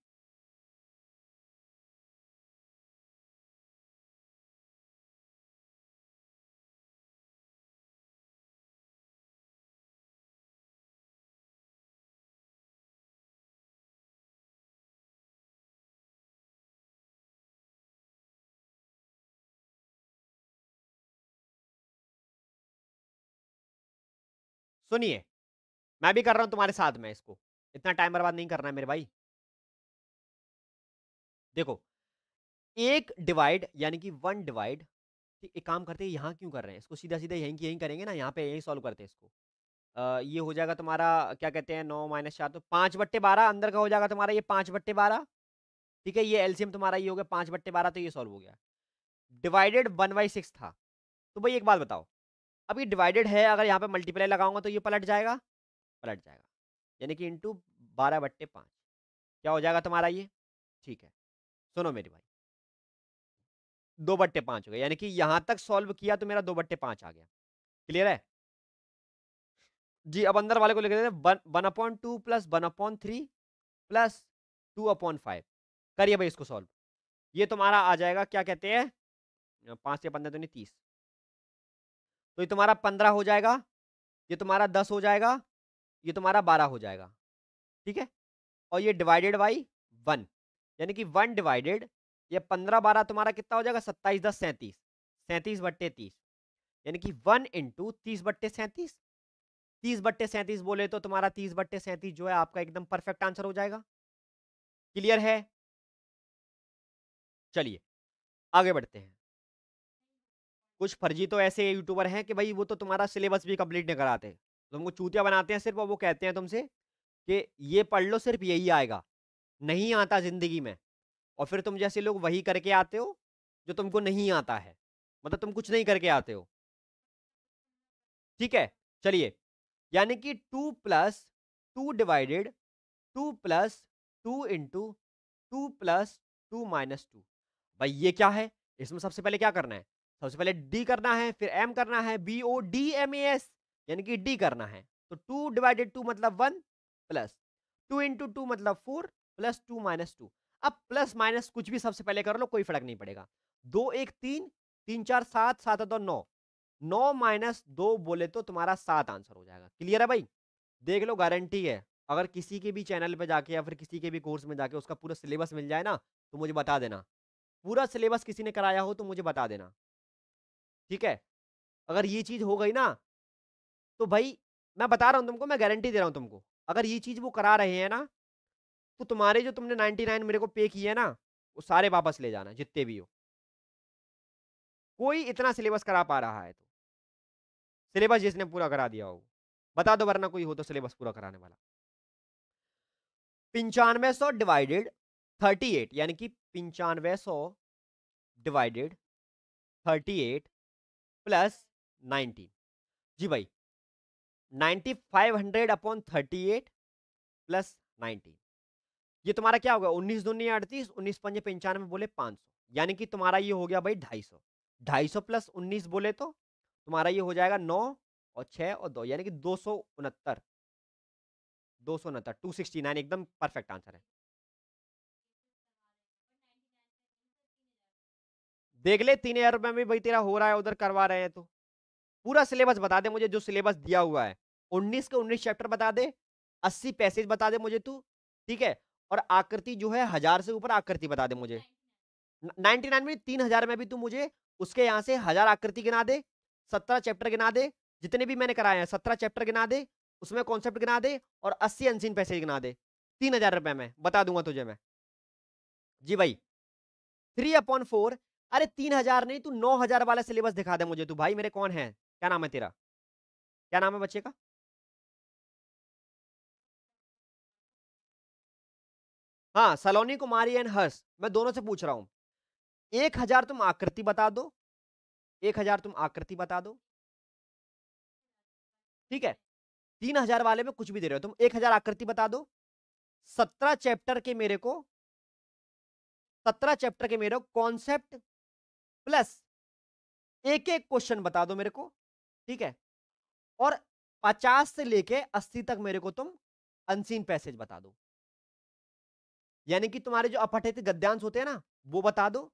सुनिए मैं भी कर रहा हूँ तुम्हारे साथ में इसको इतना टाइम बर्बाद नहीं करना है मेरे भाई देखो एक डिवाइड यानी कि वन डिवाइड एक काम करते हैं यहाँ क्यों कर रहे हैं इसको सीधा सीधा यहीं की यहीं करेंगे ना यहाँ पे यहीं सॉल्व करते हैं इसको आ, ये हो जाएगा तुम्हारा क्या कहते हैं नौ माइनस चार तो पाँच बट्टे बारह अंदर का हो जाएगा तुम्हारा ये पाँच बट्टे बारह ठीक है ये एलसीएम तुम्हारा ये हो गया पाँच बट्टे बारह तो ये सॉल्व हो गया डिवाइडेड वन बाई सिक्स था तो भाई एक बात बताओ अब ये डिवाइडेड है अगर यहाँ पर मल्टीप्लाई लगाऊंगा तो ये पलट जाएगा पलट जाएगा यानी कि इंटू बारह बट्टे पाँच क्या हो जाएगा तुम्हारा ये ठीक है सुनो मेरे भाई दो बट्टे पाँच हो गया यानी कि यहाँ तक सॉल्व किया तो मेरा दो बट्टे पाँच आ गया क्लियर है जी अब अंदर वाले को लिख देते हैं one appoint two plus one upon three plus two upon five करिए भाई इसको सॉल्व ये तुम्हारा आ जाएगा क्या कहते हैं पाँच से पंद्रह तो नहीं तीस तो ये तुम्हारा पंद्रह हो जाएगा ये तुम्हारा दस हो जाएगा ये तुम्हारा बारह हो जाएगा ठीक है और ये डिवाइडेड बाई वन यानी कि वन डिवाइडेड ये पंद्रह बारह तुम्हारा कितना हो जाएगा सत्ताईस दस सैंतीस सैंतीस बट्टे तीस यानी कि वन इंटू तीस बट्टे सैंतीस तीस बट्टे सैंतीस बोले तो तुम्हारा तीस बट्टे सैंतीस जो है आपका एकदम परफेक्ट आंसर हो जाएगा क्लियर है चलिए आगे बढ़ते हैं कुछ फर्जी तो ऐसे यूट्यूबर हैं कि भाई वो तो तुम्हारा सिलेबस भी कंप्लीट नहीं कराते तुमको तो चूतिया बनाते हैं सिर्फ और वो कहते हैं तुमसे कि ये पढ़ लो सिर्फ यही आएगा नहीं आता ज़िंदगी में और फिर तुम जैसे लोग वही करके आते हो जो तुमको नहीं आता है मतलब तुम कुछ नहीं करके आते हो ठीक है चलिए यानी कि two plus two divided two plus two into two plus two minus two भाई ये क्या है इसमें सबसे पहले क्या करना है सबसे पहले डी करना है फिर एम करना है B O D M A S यानी कि डी करना है तो टू डिवाइडेड टू मतलब one plus two into two मतलब four plus two minus two अब प्लस माइनस कुछ भी सबसे पहले कर लो कोई फर्क नहीं पड़ेगा दो एक तीन तीन चार सात सात दो नौ नौ माइनस दो बोले तो तुम्हारा सात आंसर हो जाएगा क्लियर है भाई देख लो गारंटी है अगर किसी के भी चैनल पे जाके या फिर किसी के भी कोर्स में जाके उसका पूरा सिलेबस मिल जाए ना तो मुझे बता देना पूरा सिलेबस किसी ने कराया हो तो मुझे बता देना ठीक है अगर ये चीज़ हो गई ना तो भाई मैं बता रहा हूँ तुमको मैं गारंटी दे रहा हूँ तुमको अगर ये चीज़ वो करा रहे हैं ना तो तुम्हारे जो तुमने नाइन्टी नाइन मेरे को पे किए ना वो सारे वापस ले जाना जितने भी हो कोई इतना सिलेबस करा पा रहा है तो सिलेबस जिसने पूरा करा दिया हो बता दो वरना कोई हो तो सिलेबस पूरा कराने वाला पंचानवे सौ डिवाइडेड थर्टी एट यानी कि पंचानवे सौ divided thirty eight plus nineteen जी भाई ninety five hundred upon thirty eight plus nineteen ये तुम्हारा क्या होगा उन्नीस दुनिया अड़तीस उन्नीस पंजे पंचानवे बोले पाँच सौ यानी कि तुम्हारा ये हो गया भाई ढाई सौ ढाई सौ प्लस उन्नीस बोले तो तुम्हारा ये हो जाएगा नौ और छः और दो यानी कि दो सौ उनहत्तर दो सौ उनहत्तर टू सिक्सटी नाइन एकदम परफेक्ट आंसर है देख ले तीन हजार रुपये में भाई तेरा हो रहा है उधर करवा रहे हैं तो पूरा सिलेबस बता दे मुझे जो सिलेबस दिया हुआ है 19 के 19 चैप्टर बता दे 80 पैसेज बता दे मुझे तू ठीक है और आकृति जो है हजार से ऊपर आकृति बता दे मुझे 99 में तीन हजार में भी तू मुझे उसके यहाँ से हजार आकृति गिना दे 17 चैप्टर गिना दे जितने भी मैंने कराए हैं सत्रह चैप्टर गिना दे उसमें कॉन्सेप्ट गिना दे और अस्सी अनसिन पैसेज गिना दे तीन में बता दूंगा तुझे मैं जी भाई थ्री अपॉन फोर अरे तीन हजार नहीं तू नौ हजार वाला सिलेबस दिखा दे मुझे तू भाई मेरे कौन है क्या नाम है तेरा क्या नाम है बच्चे का हाँ सलोनी कुमारी एंड हर्ष मैं दोनों से पूछ रहा हूँ एक हजार तुम आकृति बता दो एक हजार तुम आकृति बता दो ठीक है तीन हजार वाले में कुछ भी दे रहे हो तुम एक हजार आकृति बता दो सत्रह चैप्टर के मेरे को सत्रह चैप्टर के मेरे को कॉन्सेप्ट प्लस एक एक क्वेश्चन बता दो मेरे को ठीक है और पचास से लेके अस्सी तक मेरे को तुम अनसीन पैसेज बता दो यानी कि तुम्हारे जो अपठित गद्यांश होते हैं ना वो बता दो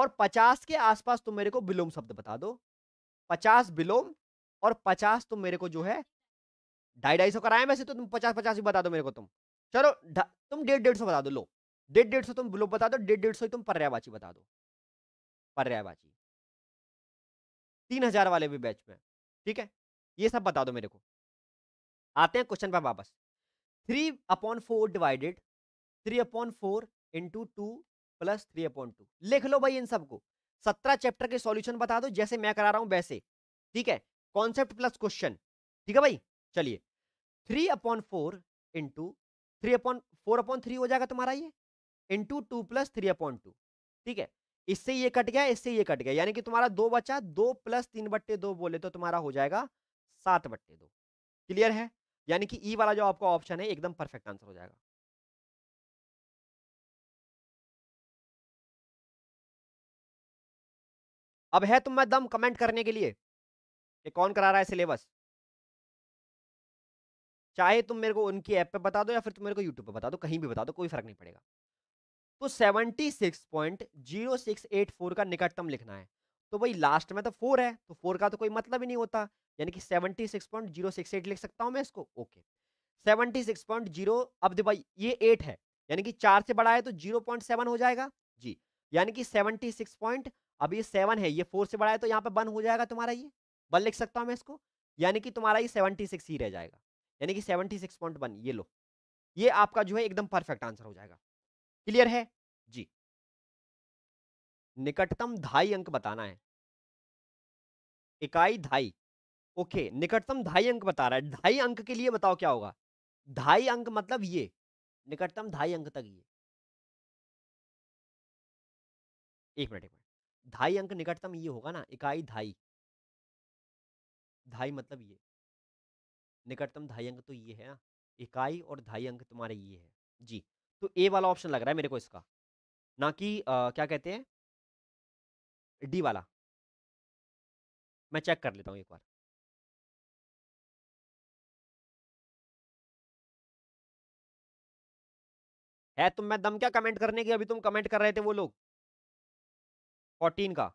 और पचास के आसपास तुम मेरे को विलोम शब्द बता दो पचास विलोम और पचास तुम मेरे को जो है ढाई ढाई सौ कराए वैसे तो तुम पचास पचास ही बता दो मेरे को तुम चलो तुम डेढ़ डेढ़ सौ बता दो लो डेढ़ डेढ़ सौ तुम विलोम बता दो डेढ़ डेढ़ सौ तुम पर्यायवाची बता दो पर्यायवाची तीन हजार वाले भी बैच में ठीक है ये सब बता दो मेरे को आते हैं क्वेश्चन पर वापस three upon four divided three upon four into two plus three upon two लिख लो भाई इन सबको सत्रह चैप्टर के सॉल्यूशन बता दो जैसे मैं करा रहा हूं वैसे ठीक है कॉन्सेप्ट प्लस क्वेश्चन ठीक है भाई चलिए three upon four into three upon four upon three हो जाएगा तुम्हारा ये into two plus three upon two ठीक है इससे ये कट गया इससे ये कट गया यानी कि तुम्हारा दो बचा दो प्लस तीन बट्टे दो बोले तो तुम्हारा हो जाएगा सात बट्टे दो क्लियर है यानी कि ई वाला जो आपका ऑप्शन है एकदम परफेक्ट आंसर हो जाएगा अब है तुम मैं दम कमेंट करने के लिए कि कौन करा रहा है सिलेबस चाहे तुम मेरे को उनकी ऐप पे बता दो या फिर तुम मेरे को यूट्यूब पे बता दो कहीं भी बता दो कोई फर्क नहीं पड़ेगा तो six six point zero eight four का निकटतम लिखना है तो भाई लास्ट में तो फोर है तो फोर का तो कोई मतलब ही नहीं होता यानी कि six six point zero eight लिख सकता हूँ मैं इसको ओके सिक्स पॉइंट जीरो अब दे भाई ये एट है यानी कि चार से बड़ा है तो सेवन हो जाएगा जी यानी कि सिक्स पॉइंट अब ये सेवन है ये फोर से बड़ा है तो यहाँ पे वन हो जाएगा तुम्हारा ये वन लिख सकता हूँ मैं इसको यानी कि तुम्हारा ये सेवेंटी सिक्स ही रह जाएगा यानी कि सेवेंटी सिक्स पॉइंट वन ये लो ये आपका जो है एकदम परफेक्ट आंसर हो जाएगा क्लियर है जी निकटतम ढाई अंक बताना है इकाई ढाई ओके निकटतम ढाई अंक बता रहा है ढाई अंक के लिए बताओ क्या होगा ढाई अंक मतलब ये निकटतम ढाई अंक तक ये एक मिनट एक मिनट ढाई अंक निकटतम ये होगा ना इकाई ढाई ढाई मतलब ये निकटतम ढाई अंक तो ये है ना इकाई और ढाई अंक तुम्हारे ये है जी तो ए वाला ऑप्शन लग रहा है मेरे को इसका ना कि आ, क्या कहते हैं डी वाला मैं चेक कर लेता हूँ एक बार है तुम मैं दम क्या कमेंट करने की अभी तुम कमेंट कर रहे थे वो लोग फोर्टीन का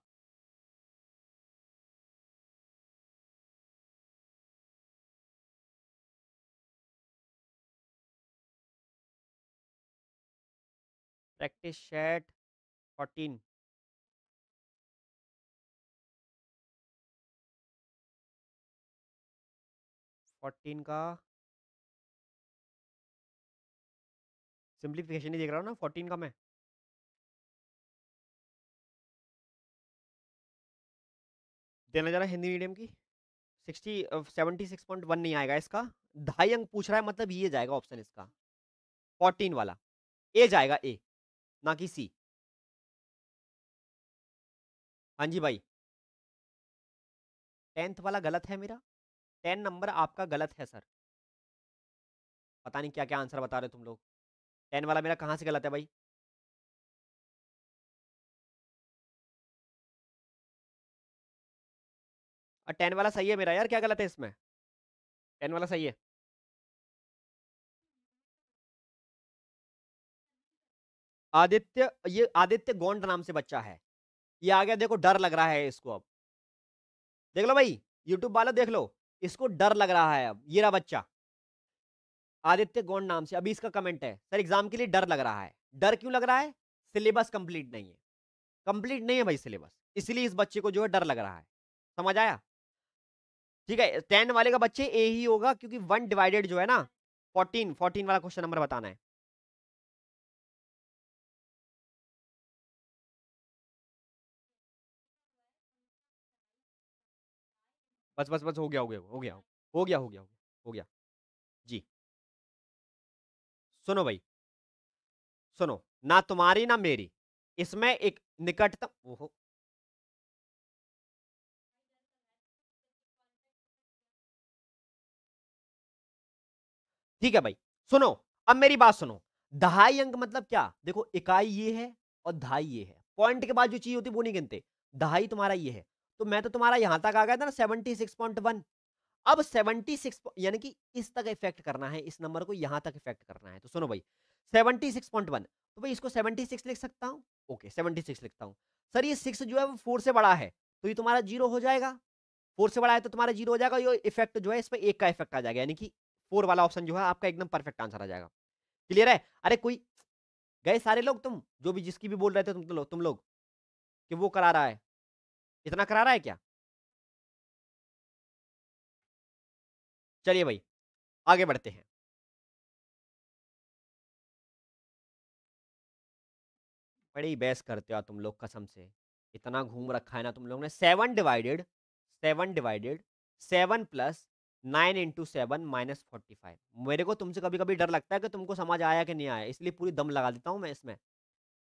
प्रैक्टिस शेट फोर्टीन फोर्टीन का सिंप्लीफिकेशन ही देख रहा हूँ ना फोर्टीन का मैं देना जा रहा है हिंदी मीडियम की sixty seventy six point one नहीं आएगा इसका ढाई अंक पूछ रहा है मतलब ये जाएगा ऑप्शन इसका फोर्टीन वाला ए जाएगा ए ना कि सी हाँ जी भाई टेंथ वाला गलत है मेरा टेन नंबर आपका गलत है सर पता नहीं क्या क्या आंसर बता रहे तुम लोग टेन वाला मेरा कहाँ से गलत है भाई और टेन वाला सही है मेरा यार क्या गलत है इसमें टेन वाला सही है आदित्य ये आदित्य गोंड नाम से बच्चा है ये आ गया देखो डर लग रहा है इसको अब देख लो भाई यूट्यूब वाला देख लो इसको डर लग रहा है अब ये रहा बच्चा आदित्य गोंड नाम से अभी इसका कमेंट है सर एग्जाम के लिए डर लग रहा है डर क्यों लग रहा है सिलेबस कंप्लीट नहीं है कंप्लीट नहीं है भाई सिलेबस इसलिए इस बच्चे को जो है डर लग रहा है समझ आया ठीक है टेन वाले का बच्चे ए ही होगा क्योंकि वन डिवाइडेड जो है ना फोर्टीन फोर्टीन वाला क्वेश्चन नंबर बताना है बस बस बस हो गया हो गया हो गया हो गया हो गया हो गया हो गया जी सुनो भाई सुनो ना तुम्हारी ना मेरी इसमें एक निकटतम ओहो ठीक है भाई सुनो अब मेरी बात सुनो दहाई अंक मतलब क्या देखो इकाई ये है और दहाई ये है पॉइंट के बाद जो चीज होती वो नहीं गिनते दहाई तुम्हारा ये है तो मैं तो तुम्हारा यहां तक आ गया था ना सेवेंटी सिक्स पॉइंट वन अब सेवनटी सिक्स यानी कि इस तक इफेक्ट करना है इस नंबर को यहां तक इफेक्ट करना है तो सुनो भाई सेवनटी सिक्स पॉइंट वन तो भाई इसको सेवेंटी सिक्स लिख सकता हूँ ओके सेवेंटी सिक्स लिखता हूँ सर ये सिक्स जो है वो फोर से बड़ा है तो ये तुम्हारा जीरो हो जाएगा फोर से बड़ा है तो तुम्हारा जीरो हो जाएगा ये इफेक्ट जो है इस पर एक का इफेक्ट आ जाएगा यानी कि फोर वाला ऑप्शन जो है आपका एकदम परफेक्ट आंसर आ जाएगा क्लियर है अरे कोई गए सारे लोग तुम जो भी जिसकी भी बोल रहे थे तुम तो लोग तुम लोग कि वो करा रहा है इतना करा रहा है क्या चलिए भाई आगे बढ़ते हैं बड़ी बहस करते हो तुम लोग कसम से इतना घूम रखा है ना तुम लोग ने seven divided seven divided seven plus nine into seven minus forty five मेरे को तुमसे कभी कभी डर लगता है कि तुमको समझ आया कि नहीं आया इसलिए पूरी दम लगा देता हूँ मैं इसमें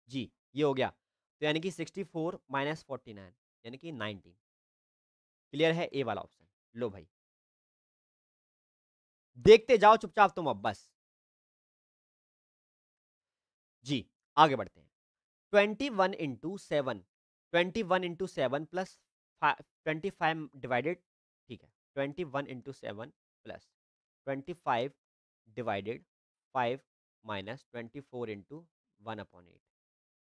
जी ये हो गया तो यानी कि sixty four minus forty nine यानी कि नाइनटीन क्लियर है ए वाला ऑप्शन लो भाई देखते जाओ चुपचाप तुम अब बस जी आगे बढ़ते हैं twenty one into seven twenty one into seven plus twenty five divided twenty one into seven plus twenty five divided five minus twenty four into one upon eight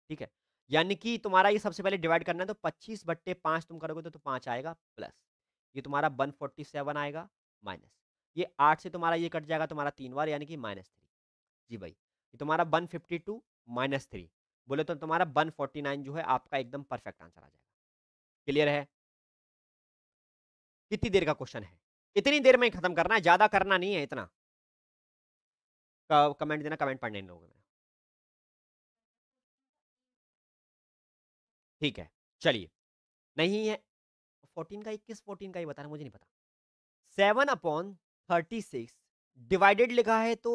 ठीक है यानी कि तुम्हारा ये सबसे पहले डिवाइड करना है तो पच्चीस बट्टे पाँच तुम करोगे तो, तो पाँच आएगा प्लस ये तुम्हारा वन फोर्टी सेवन आएगा माइनस ये आठ से तुम्हारा ये कट जाएगा तुम्हारा तीन बार यानी कि माइनस थ्री जी भाई ये तुम्हारा one fifty two minus three बोले तो तुम्हारा वन फोर्टी नाइन जो है आपका एकदम परफेक्ट आंसर आ जाएगा क्लियर है कितनी देर का क्वेश्चन है इतनी देर में ही खत्म करना है ज्यादा करना नहीं है इतना कमेंट देना कमेंट पढ़ने इन लोगों में ठीक है चलिए नहीं है फोर्टीन का इक्कीस फोर्टीन का ही बता रहा मुझे नहीं पता seven upon thirty six divided लिखा है तो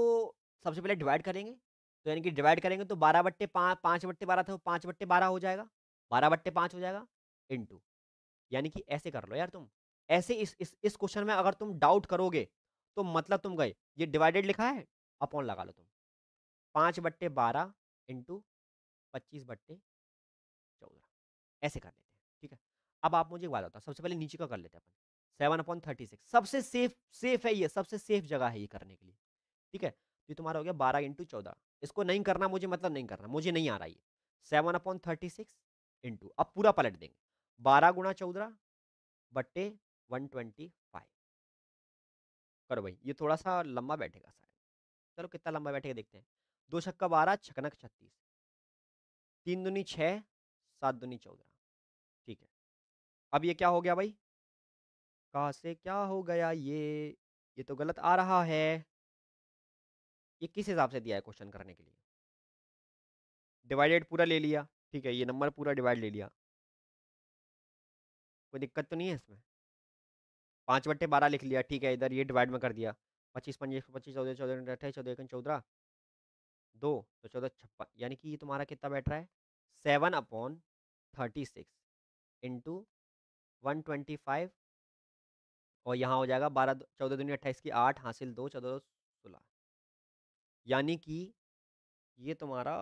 सबसे पहले डिवाइड करेंगे तो यानी कि डिवाइड करेंगे तो बारह बट्टे पाँच पाँच बट्टे बारह था पाँच बट्टे बारह हो जाएगा बारह बट्टे पाँच हो जाएगा इनटू यानी कि ऐसे कर लो यार तुम ऐसे इस इस इस क्वेश्चन में अगर तुम डाउट करोगे तो मतलब तुम गए ये डिवाइडेड लिखा है अपॉन लगा लो तुम पाँच बट्टे बारह इंटू पच्चीस बट्टे चौदह ऐसे कर लेते हैं ठीक है अब आप मुझे एक बात बताओ सबसे पहले नीचे का कर लेते हैं अपन सेवन अपॉन थर्टी सिक्स सबसे सेफ सेफ है ये सबसे सेफ जगह है ये करने के लिए ठीक है ये तुम्हारा हो गया बारह इंटू चौदह इसको नहीं करना मुझे मतलब नहीं करना मुझे नहीं आ रहा ये seven upon thirty six into अब पूरा पलट देंगे बारह गुणा चौदह बट्टे वन ट्वेंटी फाइव करो भाई ये थोड़ा सा लंबा बैठेगा शायद चलो कितना लंबा बैठेगा देखते हैं दो छक्का बारह छकनक छत्तीस तीन दुनी छः सात दुनी चौदह ठीक है अब ये क्या हो गया भाई कहाँ से क्या हो गया ये ये तो गलत आ रहा है ये किस हिसाब से दिया है क्वेश्चन करने के लिए डिवाइडेड पूरा ले लिया ठीक है ये नंबर पूरा डिवाइड ले लिया कोई दिक्कत तो नहीं है इसमें पाँच बट्टे बारह लिख लिया ठीक है इधर ये डिवाइड में कर दिया पच्चीस पंजे पच्चीस चौदह चौदह अट्ठाईस चौदह एक चौदह दो तो चौदह छप्पन यानी कि ये तुम्हारा कितना बैठ रहा है seven upon thirty six into one twenty five और यहाँ हो जाएगा बारह चौदह दुनिया अट्ठाईस की आठ हासिल दो चौदह दो सोलह यानी कि ये तुम्हारा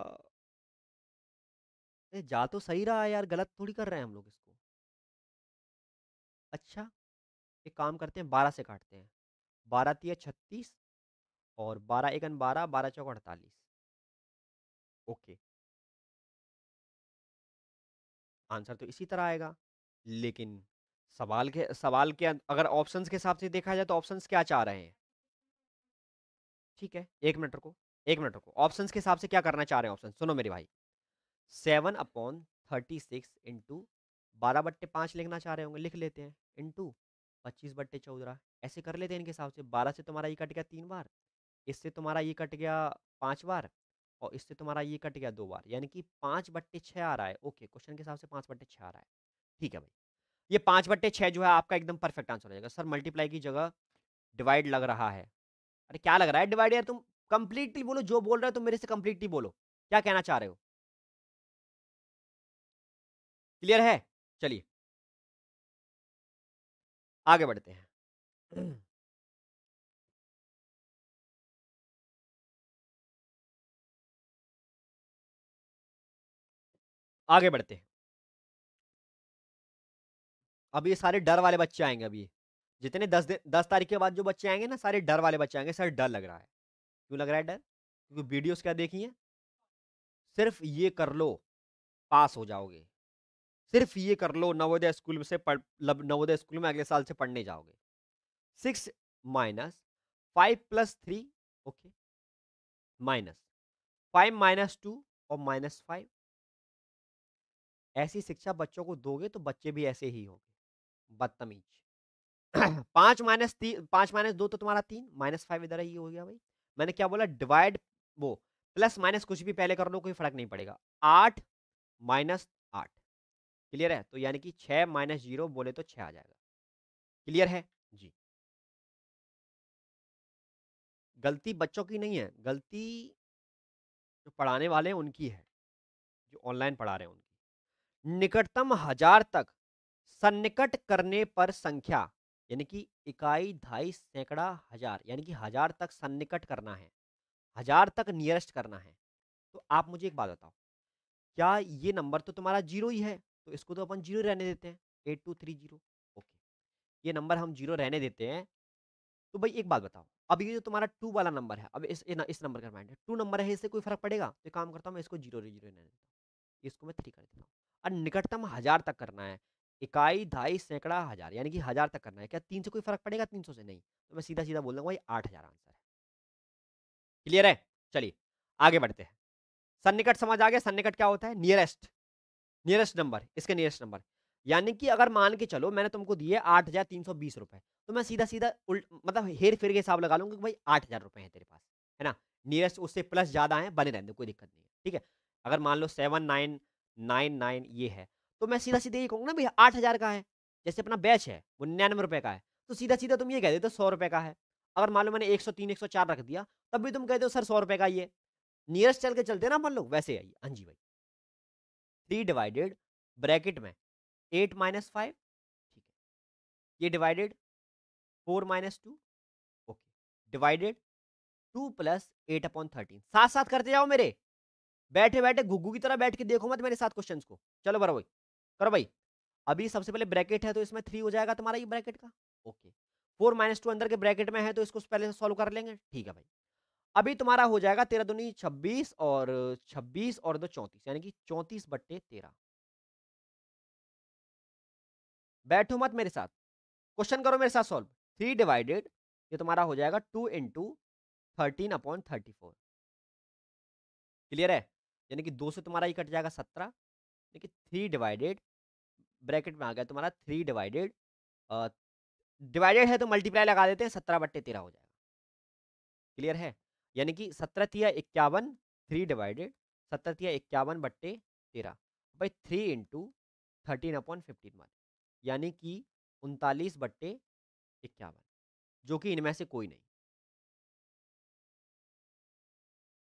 जा तो सही रहा है यार गलत थोड़ी कर रहे हैं हम लोग इसको अच्छा एक काम करते हैं बारह से काटते हैं बारह तीय छत्तीस और बारह एक बारह बारह चौक अड़तालीस ओके आंसर तो इसी तरह आएगा लेकिन सवाल के सवाल के अगर ऑप्शंस के हिसाब से देखा जाए तो ऑप्शंस क्या चाह रहे हैं ठीक है एक मिनट रुको एक मिनट रुको ऑप्शंस के हिसाब से क्या करना चाह रहे हैं ऑप्शन सुनो मेरे भाई seven upon thirty six into बारह बट्टे पाँच लिखना चाह रहे होंगे लिख लेते हैं इंटू पच्चीस बट्टे चौदह ऐसे कर लेते हैं इनके हिसाब से बारह से तुम्हारा ये कट गया तीन बार इससे तुम्हारा ये कट गया पाँच बार और इससे तुम्हारा ये कट गया दो बार यानी कि पाँच बट्टे छः आ रहा है ओके क्वेश्चन के हिसाब से पाँच बट्टे छः आ रहा है ठीक है भाई ये पाँच बट्टे छः जो है आपका एकदम परफेक्ट आंसर हो जाएगा सर मल्टीप्लाई की जगह डिवाइड लग रहा है अरे क्या लग रहा है डिवाइड यार तुम कंप्लीटली बोलो जो बोल रहे हो तुम मेरे से कंप्लीटली बोलो क्या कहना चाह रहे हो क्लियर है चलिए आगे बढ़ते हैं हम्म। आगे बढ़ते हैं अब ये सारे डर वाले बच्चे आएंगे अभी जितने दस दिन दस तारीख के बाद जो बच्चे आएंगे ना सारे डर वाले बच्चे आएंगे सर डर लग रहा है क्यों लग रहा है डर क्योंकि वीडियोस क्या देखी हैं सिर्फ ये कर लो पास हो जाओगे सिर्फ ये कर लो नवोदय स्कूल में से पढ़ मतलब नवोदय स्कूल में अगले साल से पढ़ने जाओगे six minus five plus three okay minus five minus two और माइनस फाइव ऐसी शिक्षा बच्चों को दोगे तो बच्चे भी ऐसे ही होंगे बदतमीज (clears throat) पाँच माइनस तीन पाँच माइनस दो तो तुम्हारा तीन माइनस फाइव इधर ही हो गया भाई मैंने क्या बोला डिवाइड वो प्लस माइनस कुछ भी पहले कर लो कोई फर्क नहीं पड़ेगा आठ माइनस क्लियर है तो यानी कि छः माइनस जीरो बोले तो छः आ जाएगा क्लियर है जी गलती बच्चों की नहीं है गलती जो पढ़ाने वाले हैं उनकी है जो ऑनलाइन पढ़ा रहे हैं उनकी निकटतम हजार तक सन्निकट करने पर संख्या यानी कि इकाई ढाई सैकड़ा हजार यानी कि हजार तक सन्निकट करना है हजार तक नियरेस्ट करना है तो आप मुझे एक बात बताओ क्या ये नंबर तो तुम्हारा जीरो ही है तो इसको तो अपन जीरो रहने देते हैं eight two three zero okay ये नंबर हम जीरो रहने देते हैं तो भाई एक बात बताओ अब ये जो तुम्हारा टू वाला नंबर है अब इस इस नंबर का माइंड है टू नंबर है इससे कोई फर्क पड़ेगा तो काम करता हूँ मैं इसको जीरो जीरो रहने देता हूँ इसको मैं थ्री कर देता हूँ और निकटतम हज़ार तक करना है इकाई ढाई सैकड़ा हज़ार यानी कि हज़ार तक करना है क्या तीन से कोई फर्क पड़ेगा तीन सौ से नहीं तो मैं सीधा सीधा बोल दूँगा भाई आठ हज़ार आंसर है क्लियर है चलिए आगे बढ़ते हैं सन्निकट समझ आ गया सन्निकट क्या होता है नियरेस्ट नियरेस्ट नंबर इसके नियरेस्ट नंबर यानी कि अगर मान के चलो मैंने तुमको दिए आठ हज़ार तीन सौ बीस रुपये तो मैं सीधा सीधा उल्ट मतलब हेर फेर के हिसाब लगा लूंगा कि भाई आठ हज़ार रुपए हैं तेरे पास है ना नियरेस्ट उससे प्लस ज़्यादा है बने रहने कोई दिक्कत नहीं है ठीक है अगर मान लो सेवन नाइन नाइन नाइन ये है तो मैं सीधा सीधा ये कहूँगा ना भाई आठ हज़ार का है जैसे अपना बैच है वो निन्यानवे रुपये का है तो सीधा सीधा तुम ये कह देते हो सौ रुपये का है अगर मान लो मैंने एक सौ तीन एक सौ चार रख दिया तब भी तुम कहते हो सर सौ रुपये का ये नियरेस्ट चल के चलते ना मान लो वैसे आइए हाँ जी भाई थ्री डिवाइडेड ब्रैकेट में एट माइनस फाइव ठीक है ये divided four minus two okay divided two plus eight upon thirteen साथ साथ करते जाओ मेरे बैठे बैठे घुग्गू की तरह बैठ के देखो मत मेरे साथ क्वेश्चन को चलो बरो भाई करो भाई अभी सबसे पहले ब्रैकेट है तो इसमें थ्री हो जाएगा तुम्हारा ये ब्रैकेट का ओके फोर माइनस टू अंदर के ब्रैकेट में है तो इसको पहले सॉल्व कर लेंगे ठीक है भाई अभी तुम्हारा हो जाएगा तेरह दुनी छब्बीस और छब्बीस और दो चौंतीस यानी कि चौंतीस बट्टे तेरह बैठो मत मेरे साथ क्वेश्चन करो मेरे साथ सॉल्व थ्री डिवाइडेड ये तुम्हारा हो जाएगा two into thirteen upon thirty four clear है यानी कि दो से तुम्हारा ही कट जाएगा सत्रह यानी कि थ्री डिवाइडेड ब्रैकेट में आ गया तुम्हारा थ्री डिवाइडेड डिवाइडेड है तो मल्टीप्लाई लगा देते हैं सत्रह बट्टे तेरह हो जाएगा क्लियर है यानी कि सत्रह तिया इक्यावन थ्री डिवाइडेड सत्रह तिया इक्यावन बट्टे तेरह भाई three into thirteen upon fifteen मारे यानी कि उनतालीस बट्टे इक्यावन जो कि इनमें से कोई नहीं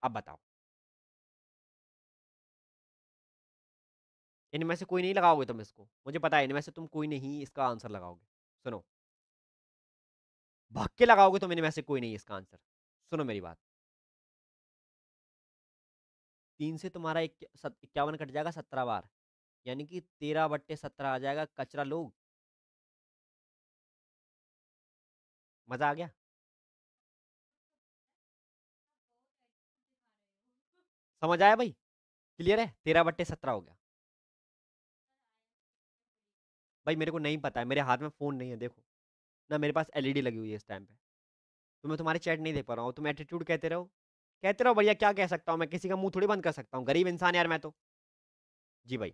अब बताओ इनमें से कोई नहीं लगाओगे तुम इसको मुझे पता है इनमें से तुम कोई नहीं इसका आंसर लगाओगे सुनो भाग के लगाओगे तुम इनमें से कोई नहीं इसका आंसर सुनो मेरी बात तीन से तुम्हारा एक इक्यावन कट जाएगा सत्रह बार यानी कि तेरह बट्टे सत्रह आ जाएगा कचरा लोग मज़ा आ गया समझ आया भाई क्लियर है तेरह बट्टे सत्रह हो गया भाई मेरे को नहीं पता है मेरे हाथ में फ़ोन नहीं है देखो ना मेरे पास एलईडी लगी हुई है इस टाइम पे तो मैं तुम्हारी चैट नहीं दे पा रहा हूँ तुम एटीट्यूड कहते रहो कहते रहो भैया क्या कह सकता हूँ मैं किसी का मुंह थोड़ी बंद कर सकता हूँ गरीब इंसान यार मैं तो जी भाई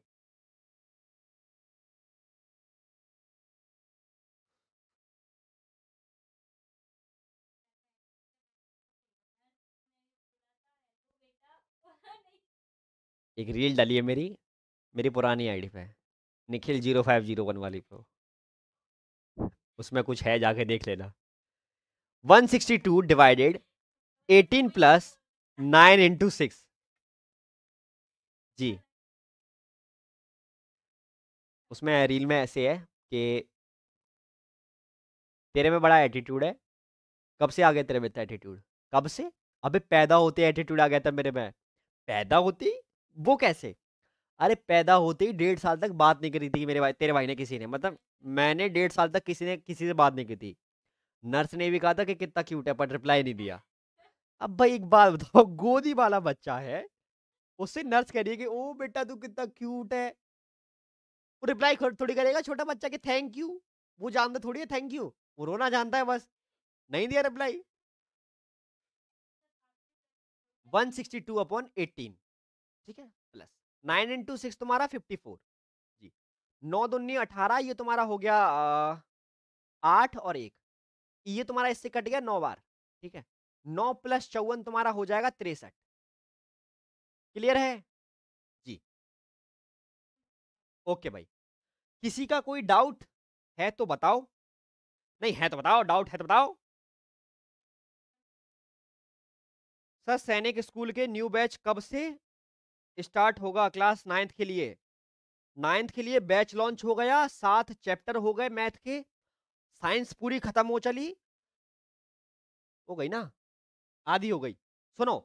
एक रील डाली है मेरी मेरी पुरानी आईडी पे Nikhil zero five zero one वाली पे उसमें कुछ है जाके देख लेना one sixty two divided eighteen plus nine into six जी उसमें रील में ऐसे है कि तेरे में बड़ा एटीट्यूड है कब से आ गया तेरे में इतना एटीट्यूड कब से अबे पैदा होते एटीट्यूड आ गया था मेरे में पैदा होती वो कैसे अरे पैदा होते ही डेढ़ साल तक बात नहीं करी थी मेरे भाई तेरे भाई ने किसी ने मतलब मैंने डेढ़ साल तक किसी ने किसी से बात नहीं की थी नर्स ने भी कहा था कि कितना क्यूट है पर रिप्लाई नहीं दिया अब भाई एक बात बताओ गोदी वाला बच्चा है उससे नर्स कह रही है कि ओ बेटा तू कितना क्यूट है वो रिप्लाई थोड़ी करेगा छोटा बच्चा के थैंक यू वो जानता थोड़ी है थैंक यू वो रोना जानता है बस नहीं दिया रिप्लाई 162 अपॉन 18 ठीक है प्लस 9 इंटू सिक्स तुम्हारा 54 जी नौ दुन्नी अठारह ये तुम्हारा हो गया आठ और एक ये तुम्हारा इससे कट गया नौ बार ठीक है नौ प्लस चौवन तुम्हारा हो जाएगा तिरसठ क्लियर है जी ओके भाई किसी का कोई डाउट है तो बताओ नहीं है तो बताओ डाउट है तो बताओ सर सैनिक स्कूल के न्यू बैच कब से स्टार्ट होगा क्लास नाइन्थ के लिए नाइन्थ के लिए बैच लॉन्च हो गया सात चैप्टर हो गए मैथ के साइंस पूरी खत्म हो चली हो गई ना आधी हो गई सुनो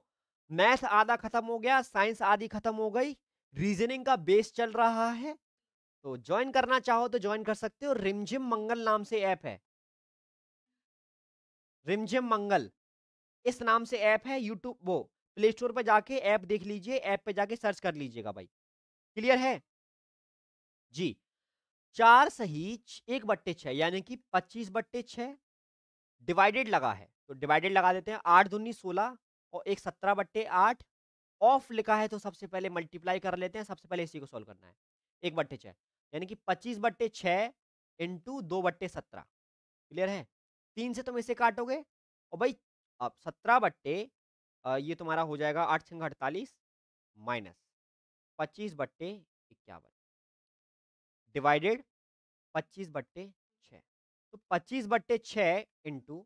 मैथ आधा खत्म हो गया साइंस आधी खत्म हो गई रीजनिंग का बेस चल रहा है तो ज्वाइन करना चाहो तो ज्वाइन कर सकते हो रिमझिम मंगल नाम से ऐप है रिमझिम मंगल इस नाम से ऐप है यूट्यूब वो प्ले स्टोर पर जाके ऐप देख लीजिए ऐप पे जाके सर्च कर लीजिएगा भाई क्लियर है जी चार सही एक बट्टे छः यानी कि पच्चीस बट्टे छः डिवाइडेड लगा है तो डिवाइडेड लगा देते हैं आठ दूनी सोलह और एक सत्रह बट्टे आठ ऑफ लिखा है तो सबसे पहले मल्टीप्लाई कर लेते हैं सबसे पहले इसी को सॉल्व करना है एक बट्टे छः यानी कि पच्चीस बट्टे छः इंटू दो बट्टे सत्रह क्लियर है तीन से तुम इसे काटोगे और भाई अब सत्रह बट्टे ये तुम्हारा हो जाएगा आठ छंग अड़तालीस माइनस पच्चीस बट्टे इक्यावन डिवाइडेड पच्चीस बट्टे छः तो पच्चीस बट्टे छः इंटू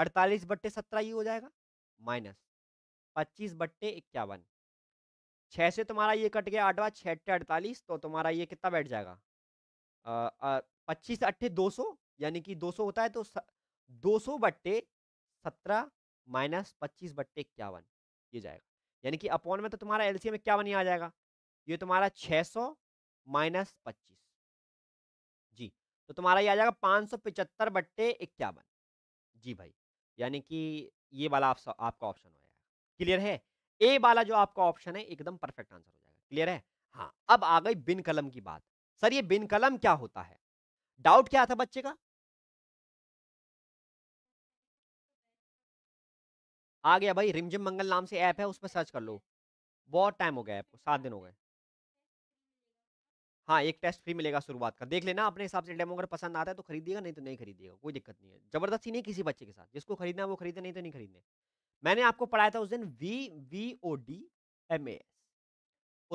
अड़तालीस बट्टे सत्रह ये हो जाएगा माइनस पच्चीस बट्टे इक्यावन छः से तुम्हारा ये कट गया आठवा छः अट्ठे अड़तालीस तो तुम्हारा ये कितना बैठ जाएगा पच्चीस अट्ठे दो सौ यानी कि दो सौ होता है तो दो सौ बट्टे सत्रह माइनस पच्चीस बट्टे इक्यावन ये जाएगा यानी कि अपॉन में तो तुम्हारा एल सी इक्यावन ही आ जाएगा ये तुम्हारा छः सौ माइनस पच्चीस जी तो तुम्हारा ये आ जाएगा पाँच सौ पचहत्तर बट्टे इक्यावन जी भाई यानी कि ये वाला आप, आपका ऑप्शन हो जाएगा क्लियर है ए वाला जो आपका ऑप्शन है एकदम परफेक्ट आंसर हो जाएगा क्लियर है हाँ अब आ गई बिन कलम की बात सर ये बिन कलम क्या होता है डाउट क्या था बच्चे का आ गया भाई रिमझिम मंगल नाम से ऐप है उसमें सर्च कर लो बहुत टाइम हो गया आपको सात दिन हो गए हाँ एक टेस्ट फ्री मिलेगा शुरुआत का देख लेना अपने हिसाब से डेमो अगर पसंद आता है तो खरीदिएगा नहीं तो नहीं खरीदिएगा कोई दिक्कत नहीं है जबरदस्ती नहीं किसी बच्चे के साथ जिसको खरीदना है वो खरीदे नहीं तो नहीं खरीदने मैंने आपको पढ़ाया था उस दिन V V O D M A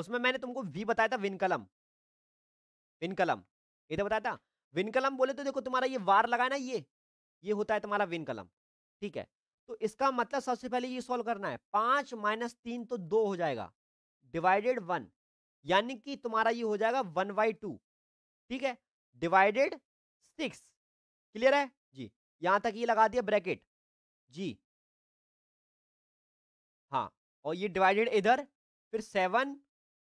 उसमें मैंने तुमको वी बताया था विनकलम विनकलम ये तो बताया था विनकलम बोले तो देखो तुम्हारा ये वार लगा ना ये ये होता है तुम्हारा विनकलम ठीक है तो इसका मतलब सबसे पहले ये सॉल्व करना है पाँच माइनस तीन तो दो हो जाएगा डिवाइडेड वन यानी कि तुम्हारा ये हो जाएगा वन बाई टू ठीक है डिवाइडेड सिक्स क्लियर है जी यहाँ तक ये लगा दिया ब्रैकेट जी हाँ और ये डिवाइडेड इधर फिर सेवन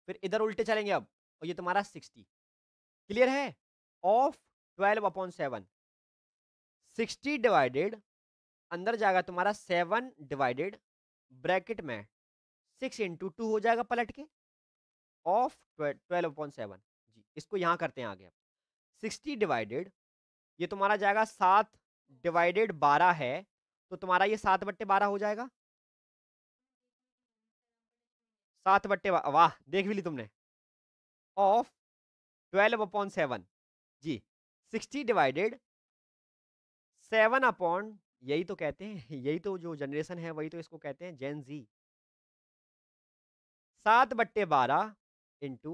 फिर इधर उल्टे चलेंगे अब और ये तुम्हारा सिक्सटी क्लियर है of twelve upon seven sixty divided अंदर जाएगा तुम्हारा सेवन डिवाइडेड ब्रैकेट में सिक्स इंटू टू हो जाएगा पलट के ऑफ ट्वेल्व अपॉन सेवन जी इसको यहाँ करते हैं आगे सिक्सटी डिवाइडेड ये तुम्हारा जाएगा सात डिवाइडेड बारह है तो तुम्हारा ये सात बट्टे बारह हो जाएगा सात बट्टे वाह देख भी ली तुमने ऑफ ट्वेल्व अपॉन सेवन जी सिक्सटी डिवाइडेड सेवन अपॉन यही तो कहते हैं यही तो जो जनरेशन है वही तो इसको कहते हैं जेन जी सात बट्टे बारह इंटू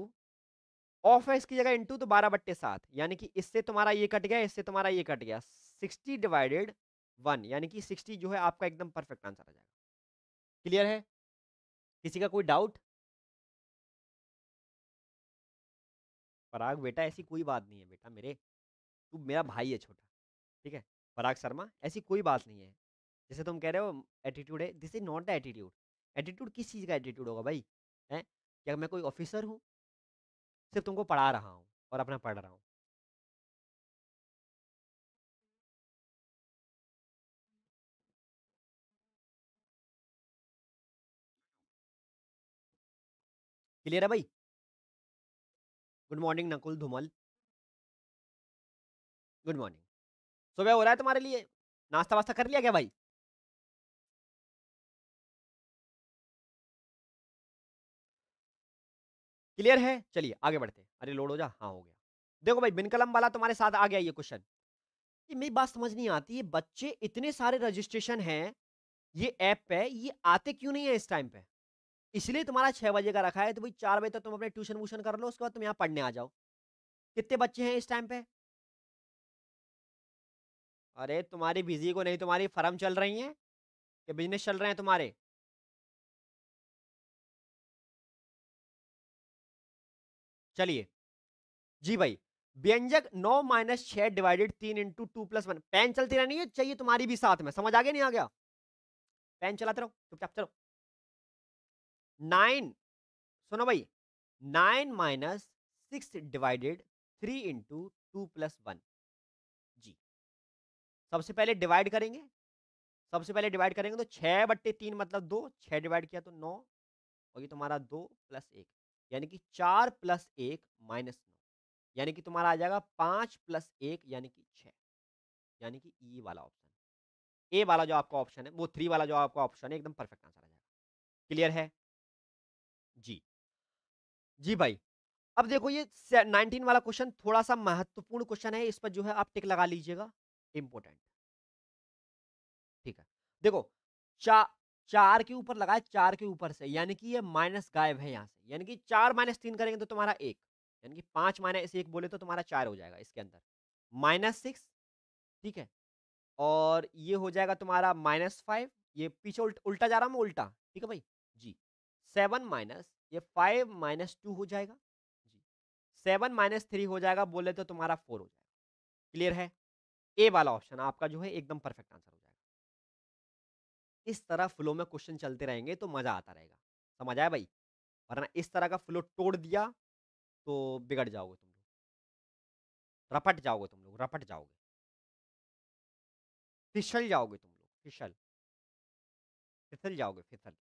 ऑफ है इसकी जगह इंटू तो बारह बट्टे सात यानी कि इससे तुम्हारा ये कट गया इससे तुम्हारा ये कट गया सिक्सटी डिवाइडेड वन यानी कि सिक्सटी जो है आपका एकदम परफेक्ट आंसर आ जाएगा क्लियर है किसी का कोई डाउट पराग बेटा ऐसी कोई बात नहीं है बेटा मेरे तू मेरा भाई है छोटा ठीक है पराग शर्मा ऐसी कोई बात नहीं है जैसे तुम कह रहे हो एटीट्यूड है this is not the attitude attitude किस चीज़ का एटीट्यूड होगा भाई हैं क्या मैं कोई ऑफिसर हूँ सिर्फ तुमको पढ़ा रहा हूँ और अपना पढ़ रहा हूँ क्लियर है भाई good morning Nakul Dhumal good morning सुबह हो रहा है तुम्हारे लिए नाश्ता वास्ता कर लिया क्या भाई क्लियर है चलिए आगे बढ़ते अरे लोड हो जा हाँ हो गया देखो भाई बिनकलम वाला तुम्हारे साथ आ गया ये क्वेश्चन ये मेरी बात समझ नहीं आती ये बच्चे इतने सारे रजिस्ट्रेशन हैं ये ऐप पे ये आते क्यों नहीं है इस टाइम पे इसलिए तुम्हारा छः बजे का रखा है तो भाई चार बजे तक तो तुम अपने ट्यूशन व्यूशन कर लो उसके बाद तुम यहाँ पढ़ने आ जाओ कितने बच्चे हैं इस टाइम पे अरे तुम्हारी बिजी को नहीं तुम्हारी फर्म चल रही है कि बिजनेस चल रहे हैं तुम्हारे चलिए जी भाई व्यंजक नौ माइनस छह डिवाइडेड तीन into two plus one pen चलती रहनी है चाहिए तुम्हारी भी साथ में समझ आ गया नहीं आ गया पेन चलाते रहो चुपचाप चलो नाइन सुनो भाई nine minus six divided three into two plus one जी सबसे पहले डिवाइड करेंगे सबसे पहले डिवाइड करेंगे तो छः बट्टे तीन मतलब दो छः डिवाइड किया तो नौ और ये तुम्हारा दो प्लस एक यानी कि चार प्लस एक माइनस नौ यानी कि तुम्हारा आ जाएगा पाँच प्लस एक यानी कि छः यानी कि ई वाला ऑप्शन ए वाला जो आपका ऑप्शन है वो थ्री वाला जो आपका ऑप्शन है एकदम परफेक्ट आंसर आ जाएगा क्लियर है जी जी भाई अब देखो ये नाइनटीन वाला क्वेश्चन थोड़ा सा महत्वपूर्ण क्वेश्चन है इस पर जो है आप टिक लगा लीजिएगा इंपोर्टेंट ठीक है देखो चार चार के ऊपर लगाए चार के ऊपर से यानी कि ये माइनस गायब है यहाँ से यानी कि चार माइनस तीन करेंगे तो तुम्हारा एक यानी कि पाँच माइनस एक बोले तो तुम्हारा चार हो जाएगा इसके अंदर माइनस सिक्स ठीक है और ये हो जाएगा तुम्हारा माइनस फाइव ये पीछे उल्ट, उल्टा जा रहा हूँ उल्टा ठीक है भाई जी सेवन माइनस ये फाइव माइनस टू हो जाएगा जी सेवन माइनस थ्री हो जाएगा बोले तो तुम्हारा फोर हो जाएगा क्लियर है ए वाला ऑप्शन आपका जो है एकदम परफेक्ट आंसर इस तरह फ्लो में क्वेश्चन चलते रहेंगे तो मज़ा आता रहेगा समझ आया भाई वरना इस तरह का फ्लो तोड़ दिया तो बिगड़ जाओगे तुम लोग रपट जाओगे तुम लोग रपट जाओगे फिसल जाओगे तुम लोग फिसल फिसल जाओगे फिसल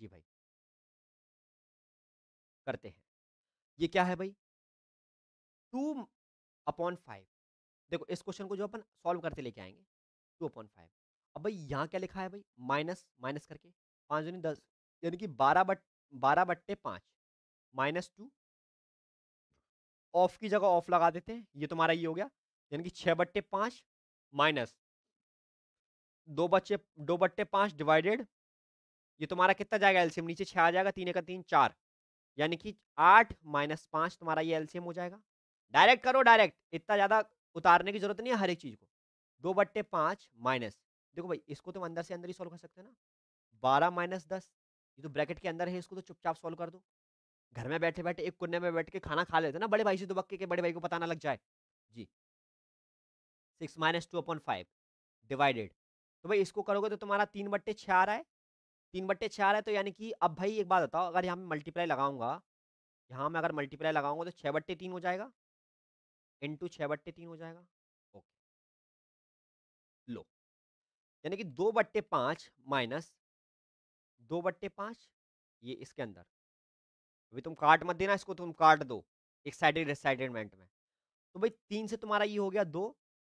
जी भाई करते हैं ये क्या है भाई टू अपॉन फाइव देखो इस क्वेश्चन को जो अपन सॉल्व करते लेके आएंगे टू अपॉन फाइव अब भाई यहाँ क्या लिखा है भाई माइनस माइनस करके पाँच दूनी दस यानी कि बारह बट बारह बट्टे पाँच माइनस टू ऑफ की जगह ऑफ लगा देते हैं ये तुम्हारा ये हो गया यानी कि छः बट्टे पाँच माइनस दो बच्चे दो बट्टे पाँच डिवाइडेड ये तुम्हारा कितना जाएगा एलसीएम नीचे छः आ जाएगा तीन एक तीन चार यानी कि आठ माइनस पाँच तुम्हारा ये एलसीएम हो जाएगा डायरेक्ट करो डायरेक्ट इतना ज़्यादा उतारने की जरूरत नहीं है हर एक चीज़ को दो बट्टे पाँच माइनस देखो भाई इसको तुम अंदर से अंदर ही सॉल्व कर सकते हो ना बारह माइनस दस ये तो ब्रैकेट के अंदर है इसको तो चुपचाप सॉल्व कर दो घर में बैठे बैठे एक कुन्ने में बैठ के खाना खा लेते ना बड़े भाई से दुबक्के तो के बड़े भाई को पता ना लग जाए जी six minus two upon five divided तो भाई इसको करोगे तो तुम्हारा तीन बट्टे छः आ रहा है तीन बट्टे छः आ रहा है तो यानी कि अब भाई एक बात बताओ अगर यहाँ मैं मल्टीप्लाई लगाऊंगा यहाँ मैं अगर मल्टीप्लाई लगाऊंगा तो छः बट्टे तीन हो जाएगा टू छः बट्टे तीन हो जाएगा ओके लो यानी कि दो बट्टे पाँच माइनस दो बट्टे पाँच ये इसके अंदर अभी तुम काट मत देना इसको तुम काट दो एक साइडेड साइडेडमेंट में तो भाई तीन से तुम्हारा ये हो गया दो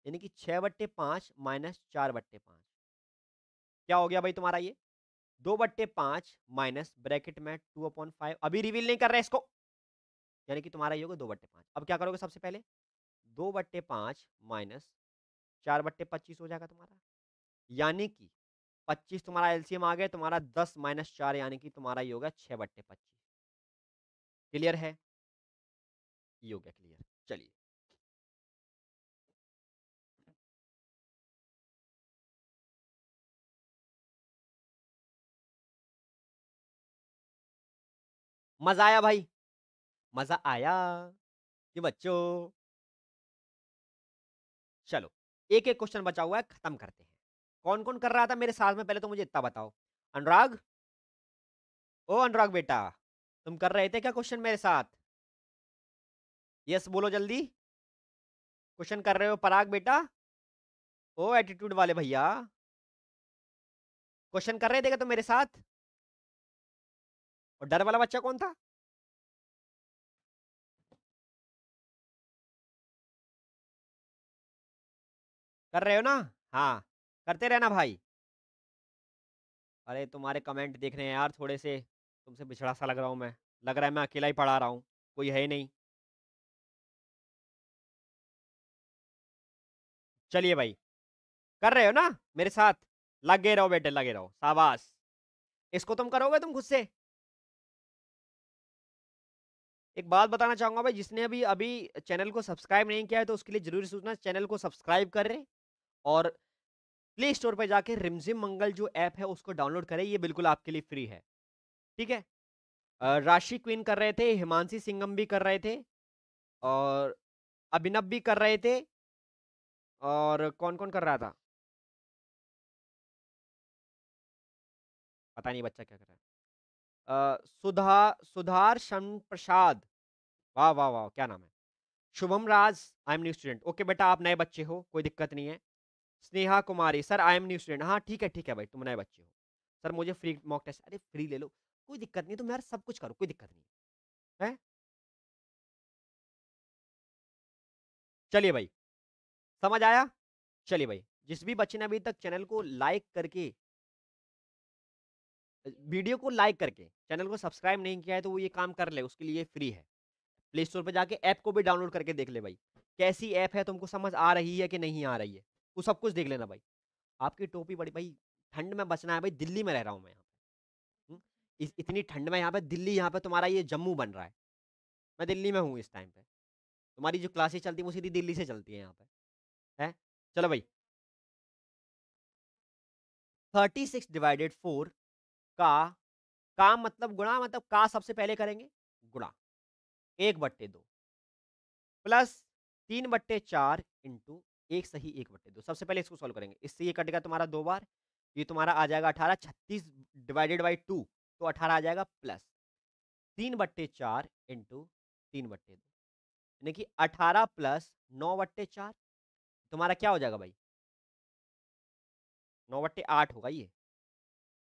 यानी कि छः बट्टे पाँच माइनस चार बट्टे पाँच क्या हो गया भाई तुम्हारा ये दो बट्टे पाँच माइनस ब्रैकेट में टू अपॉइंट फाइव अभी रिवील नहीं कर रहे इसको यानी कि तुम्हारा ये होगा दो बट्टे पाँच अब क्या करोगे सबसे पहले दो बट्टे पाँच माइनस चार बट्टे पच्चीस हो जाएगा तुम्हारा यानी कि पच्चीस तुम्हारा एलसीएम आ गया तुम्हारा दस माइनस चार यानी कि तुम्हारा ये होगा छः बट्टे पच्चीस क्लियर है ये हो क्लियर चलिए मजा आया भाई मजा आया ये बच्चों चलो एक एक क्वेश्चन बचा हुआ है खत्म करते हैं कौन कौन कर रहा था मेरे साथ में पहले तो मुझे इतना बताओ अनुराग ओ अनुराग बेटा तुम कर रहे थे क्या क्वेश्चन मेरे साथ यस बोलो जल्दी क्वेश्चन कर रहे हो पराग बेटा ओ एटीट्यूड वाले भैया क्वेश्चन कर रहे थे क्या तुम मेरे साथ और डर वाला बच्चा कौन था कर रहे हो ना हाँ करते रहना भाई अरे तुम्हारे कमेंट देख रहे हैं यार थोड़े से तुमसे बिछड़ा सा लग रहा हूँ मैं लग रहा है मैं अकेला ही पढ़ा रहा हूँ कोई है ही नहीं चलिए भाई कर रहे हो ना मेरे साथ लगे रहो बेटे लगे रहो शाबाश इसको तुम करोगे तुम खुद से एक बात बताना चाहूंगा भाई जिसने अभी अभी चैनल को सब्सक्राइब नहीं किया है तो उसके लिए जरूरी सूचना चैनल को सब्सक्राइब करें और प्ले स्टोर पर जाके रिमझिम मंगल जो ऐप है उसको डाउनलोड करें ये बिल्कुल आपके लिए फ्री है ठीक है राशि क्वीन कर रहे थे हिमांशी सिंगम भी कर रहे थे और अभिनव भी कर रहे थे और कौन कौन कर रहा था पता नहीं बच्चा क्या कर रहा है आ, सुधा सुधार शम प्रसाद वाह वाह वाह क्या नाम है Shubham Raj I am new student okay बेटा आप नए बच्चे हो कोई दिक्कत नहीं है Sneha Kumari sir I am new student हाँ ठीक है ठीक है भाई तुम नए बच्चे हो सर मुझे फ्री मॉक टेस्ट अरे फ्री ले लो कोई दिक्कत नहीं तुम यार सब कुछ करो कोई दिक्कत नहीं है चलिए भाई समझ आया चलिए भाई जिस भी बच्चे ने अभी तक चैनल को लाइक करके वीडियो को लाइक करके चैनल को सब्सक्राइब नहीं किया है तो वो ये काम कर ले उसके लिए फ्री है प्ले स्टोर पर जाके ऐप को भी डाउनलोड करके देख ले भाई कैसी ऐप है तुमको समझ आ रही है कि नहीं आ रही है वो सब कुछ देख लेना भाई आपकी टोपी बड़ी भाई ठंड में बचना है भाई दिल्ली में रह रहा हूँ मैं यहाँ पे इतनी ठंड में यहाँ पे दिल्ली यहाँ पे तुम्हारा ये जम्मू बन रहा है मैं दिल्ली में हूँ इस टाइम पे तुम्हारी जो क्लासेस चलती है वो सीधी दिल्ली से चलती है यहाँ पे है चलो भाई थर्टी सिक्स डिवाइडेड फोर का का मतलब गुणा मतलब का सबसे पहले करेंगे गुणा एक बट्टे दो प्लस तीन बट्टे चार इंटू एक सही एक बटे दो सबसे पहले इसको सॉल्व करेंगे इससे ये कटेगा तुम्हारा दो बार ये तुम्हारा आ जाएगा अठारह छत्तीस डिवाइडेड बाई टू तो अठारह आ जाएगा प्लस तीन बट्टे चार इंटू तीन बट्टे दो यानी कि अठारह प्लस नौ बट्टे चार तुम्हारा क्या हो जाएगा भाई नौ बट्टे आठ होगा ये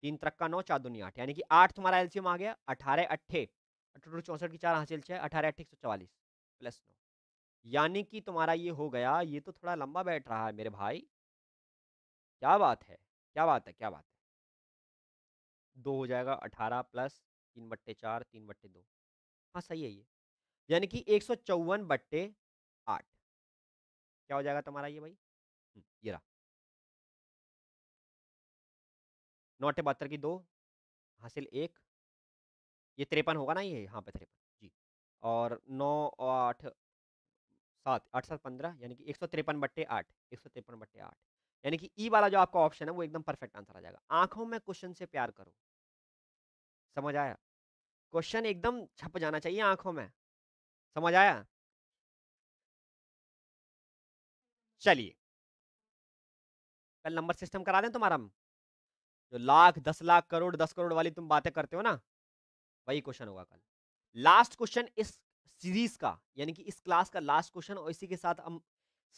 तीन तरक का नौ चार दुनिया आठ यानी कि आठ तुम्हारा एलसीएम आ गया अठारह अट्ठे अठारह चौंसठ की चार हासिल छः अठारह अट्ठे एक सौ चवालीस प्लस नौ यानी कि तुम्हारा ये हो गया ये तो थोड़ा लंबा बैठ रहा है मेरे भाई। क्या बात है! क्या बात है! क्या बात है! दो हो जाएगा अठारह प्लस तीन बट्टे चार तीन बट्टे दो हाँ, सही है ये। यानी कि एक सौ चौवन बट्टे आठ क्या हो जाएगा तुम्हारा ये भाई? हम्म, ये रहा। नौटे बहत्तर की दो हासिल एक ये तिरपन होगा ना ये? यहाँ पे 53 जी। और नौ आठ सात आठ सात पंद्रह यानी कि एक सौ तिरपन बट्टे आठ एक सौ तिरपन बट्टे आठ यानी कि ई वाला जो आपका ऑप्शन है वो एकदम परफेक्ट आंसर आ जाएगा आंखों में क्वेश्चन से प्यार करो समझ आया क्वेश्चन एकदम छप जाना चाहिए आंखों में समझ आया चलिए कल नंबर सिस्टम करा दें तुम्हारा हम जो लाख दस लाख करोड़ दस करोड़ वाली तुम बातें करते हो ना वही क्वेश्चन होगा कल लास्ट क्वेश्चन इस सीरीज का यानी कि इस क्लास का लास्ट क्वेश्चन और इसी के साथ हम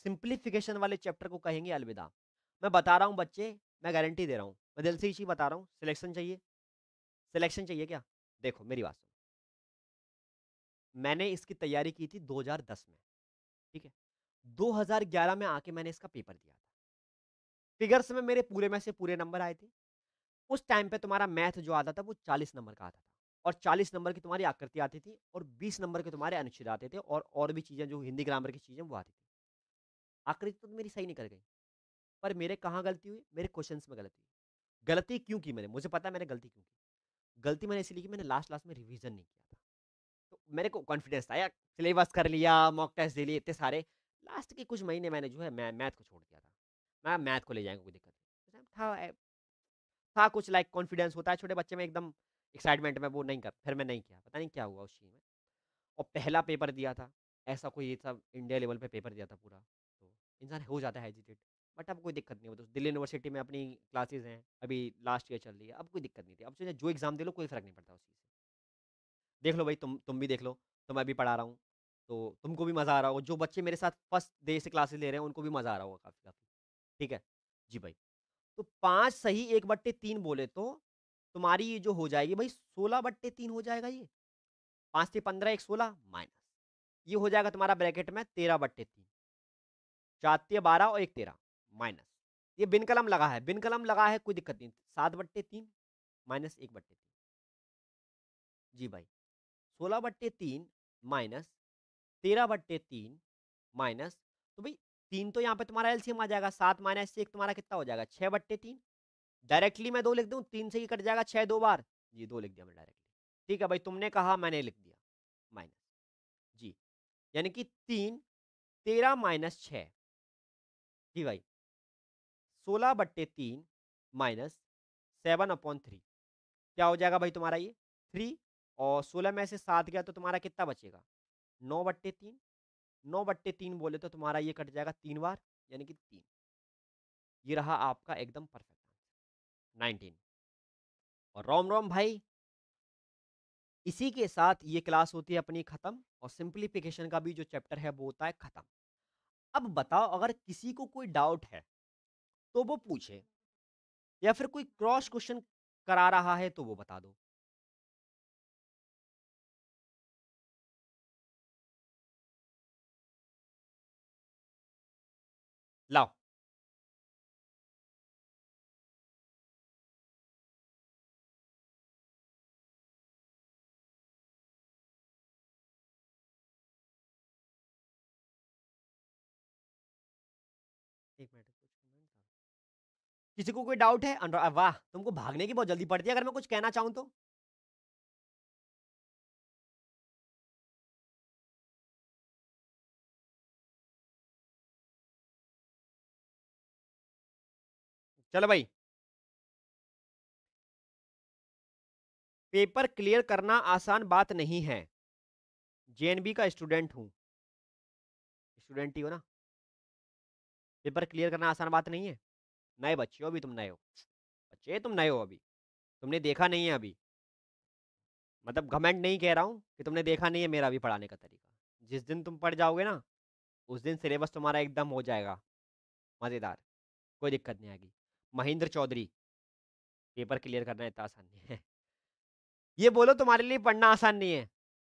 सिंप्लीफिकेशन वाले चैप्टर को कहेंगे अलविदा मैं बता रहा हूँ बच्चे मैं गारंटी दे रहा हूँ मैं दिल से इसी चीज़ बता रहा हूँ सिलेक्शन चाहिए सिलेक्शन चाहिए क्या देखो मेरी बात सुनो मैंने इसकी तैयारी की थी 2010 में ठीक है 2011 में आके मैंने इसका पेपर दिया था फिगर्स में मेरे पूरे में से पूरे नंबर आए थे उस टाइम पे तुम्हारा मैथ जो आता था वो 40 नंबर का आता था और 40 नंबर की तुम्हारी आकृति आती थी और 20 नंबर के तुम्हारे अनुच्छेद आते थे और और भी चीज़ें जो हिंदी ग्रामर की चीज़ें वो आती थी आकृति तो मेरी सही निकल गई पर मेरे कहाँ गलती हुई मेरे क्वेश्चन में गलती हुई गलती क्यों की मैंने मुझे पता है मैंने गलती क्यों की गलती मैंने इसलिए की मैंने लास्ट लास्ट में रिविजन नहीं किया था तो मेरे को कॉन्फिडेंस था यार सिलेबस कर लिया मॉक टेस्ट दे लिए इतने सारे लास्ट के कुछ महीने मैंने जो है मैं मैथ को छोड़ दिया था मैं मैथ को ले जाएंगे कोई दिक्कत नहीं था था कुछ लाइक कॉन्फिडेंस होता है छोटे बच्चे में एकदम एक्साइटमेंट में वो नहीं कर फिर मैं नहीं किया पता नहीं क्या हुआ उस चीज़ में और पहला पेपर दिया था ऐसा कोई सब इंडिया लेवल पे पेपर दिया था पूरा तो इंसान हो जाता है एजिटेट बट अब कोई दिक्कत नहीं होती दिल्ली यूनिवर्सिटी में अपनी क्लासेज हैं अभी लास्ट ईयर चल रही है अब कोई दिक्कत नहीं थी अब सोचा जो एग्ज़ाम दे लो कोई फ़र्क नहीं पड़ता उस चीज़ से देख लो भाई तुम तुम भी देख लो तो मैं भी पढ़ा रहा हूँ तो तुमको भी मज़ा आ रहा होगा जो बच्चे मेरे साथ फर्स्ट डे से क्लासेस ले रहे हैं उनको भी मज़ा आ रहा होगा काफ़ी काफ़ी ठीक है जी भाई तो पाँच सही एक बट्टे तीन बोले तो तुम्हारी ये जो हो जाएगी भाई सोलह बट्टे तीन हो जाएगा ये पाँच से पंद्रह एक सोलह माइनस ये हो जाएगा तुम्हारा ब्रैकेट में तेरह बट्टे तीन चार बारह और एक तेरह माइनस ये बिन कलम लगा है बिन कलम लगा है कोई दिक्कत नहीं सात बट्टे तीन माइनस एक बट्टे तीन जी भाई सोलह बट्टे तीन माइनस तेरह बट्टे तीन माइनस तो भाई तीन तो यहाँ पे तुम्हारा एलसीएम आ जाएगा सात माइनस एक तुम्हारा कितना हो जाएगा छः बट्टे तीन डायरेक्टली मैं दो लिख दूँ तीन से ही कट जाएगा छः दो बार जी दो लिख दिया मैं डायरेक्टली ठीक है भाई तुमने कहा मैंने लिख दिया माइनस जी यानी कि तीन तेरह माइनस छः जी भाई सोलह बट्टे तीन माइनस सेवन अपॉन थ्री क्या हो जाएगा भाई तुम्हारा ये थ्री और सोलह में से सात गया तो तुम्हारा कितना बचेगा नौ बट्टे तीन नौ बट्टे तीन बोले तो तुम्हारा ये कट जाएगा तीन बार यानी कि तीन ये रहा आपका एकदम परफेक्ट नाइनटीन और रोम रोम भाई इसी के साथ ये क्लास होती है अपनी ख़त्म और सिंप्लीफिकेशन का भी जो चैप्टर है वो होता है ख़त्म अब बताओ अगर किसी को कोई डाउट है तो वो पूछे या फिर कोई क्रॉस क्वेश्चन करा रहा है तो वो बता दो लाओ किसी को कोई डाउट है वाह तुमको भागने की बहुत जल्दी पड़ती है अगर मैं कुछ कहना चाहूं तो चलो भाई पेपर क्लियर करना आसान बात नहीं है जेएनबी का स्टूडेंट हूं स्टूडेंट ही हो ना पेपर क्लियर करना आसान बात नहीं है नए बच्चे हो अभी तुम नए हो बच्चे तुम नए हो अभी तुमने देखा नहीं है अभी मतलब घमेंट नहीं कह रहा हूँ कि तुमने देखा नहीं है मेरा अभी पढ़ाने का तरीका जिस दिन तुम पढ़ जाओगे ना उस दिन सिलेबस तुम्हारा एकदम हो जाएगा मज़ेदार कोई दिक्कत नहीं आएगी महेंद्र चौधरी पेपर क्लियर करना इतना आसान नहीं है ये बोलो तुम्हारे लिए पढ़ना आसान नहीं है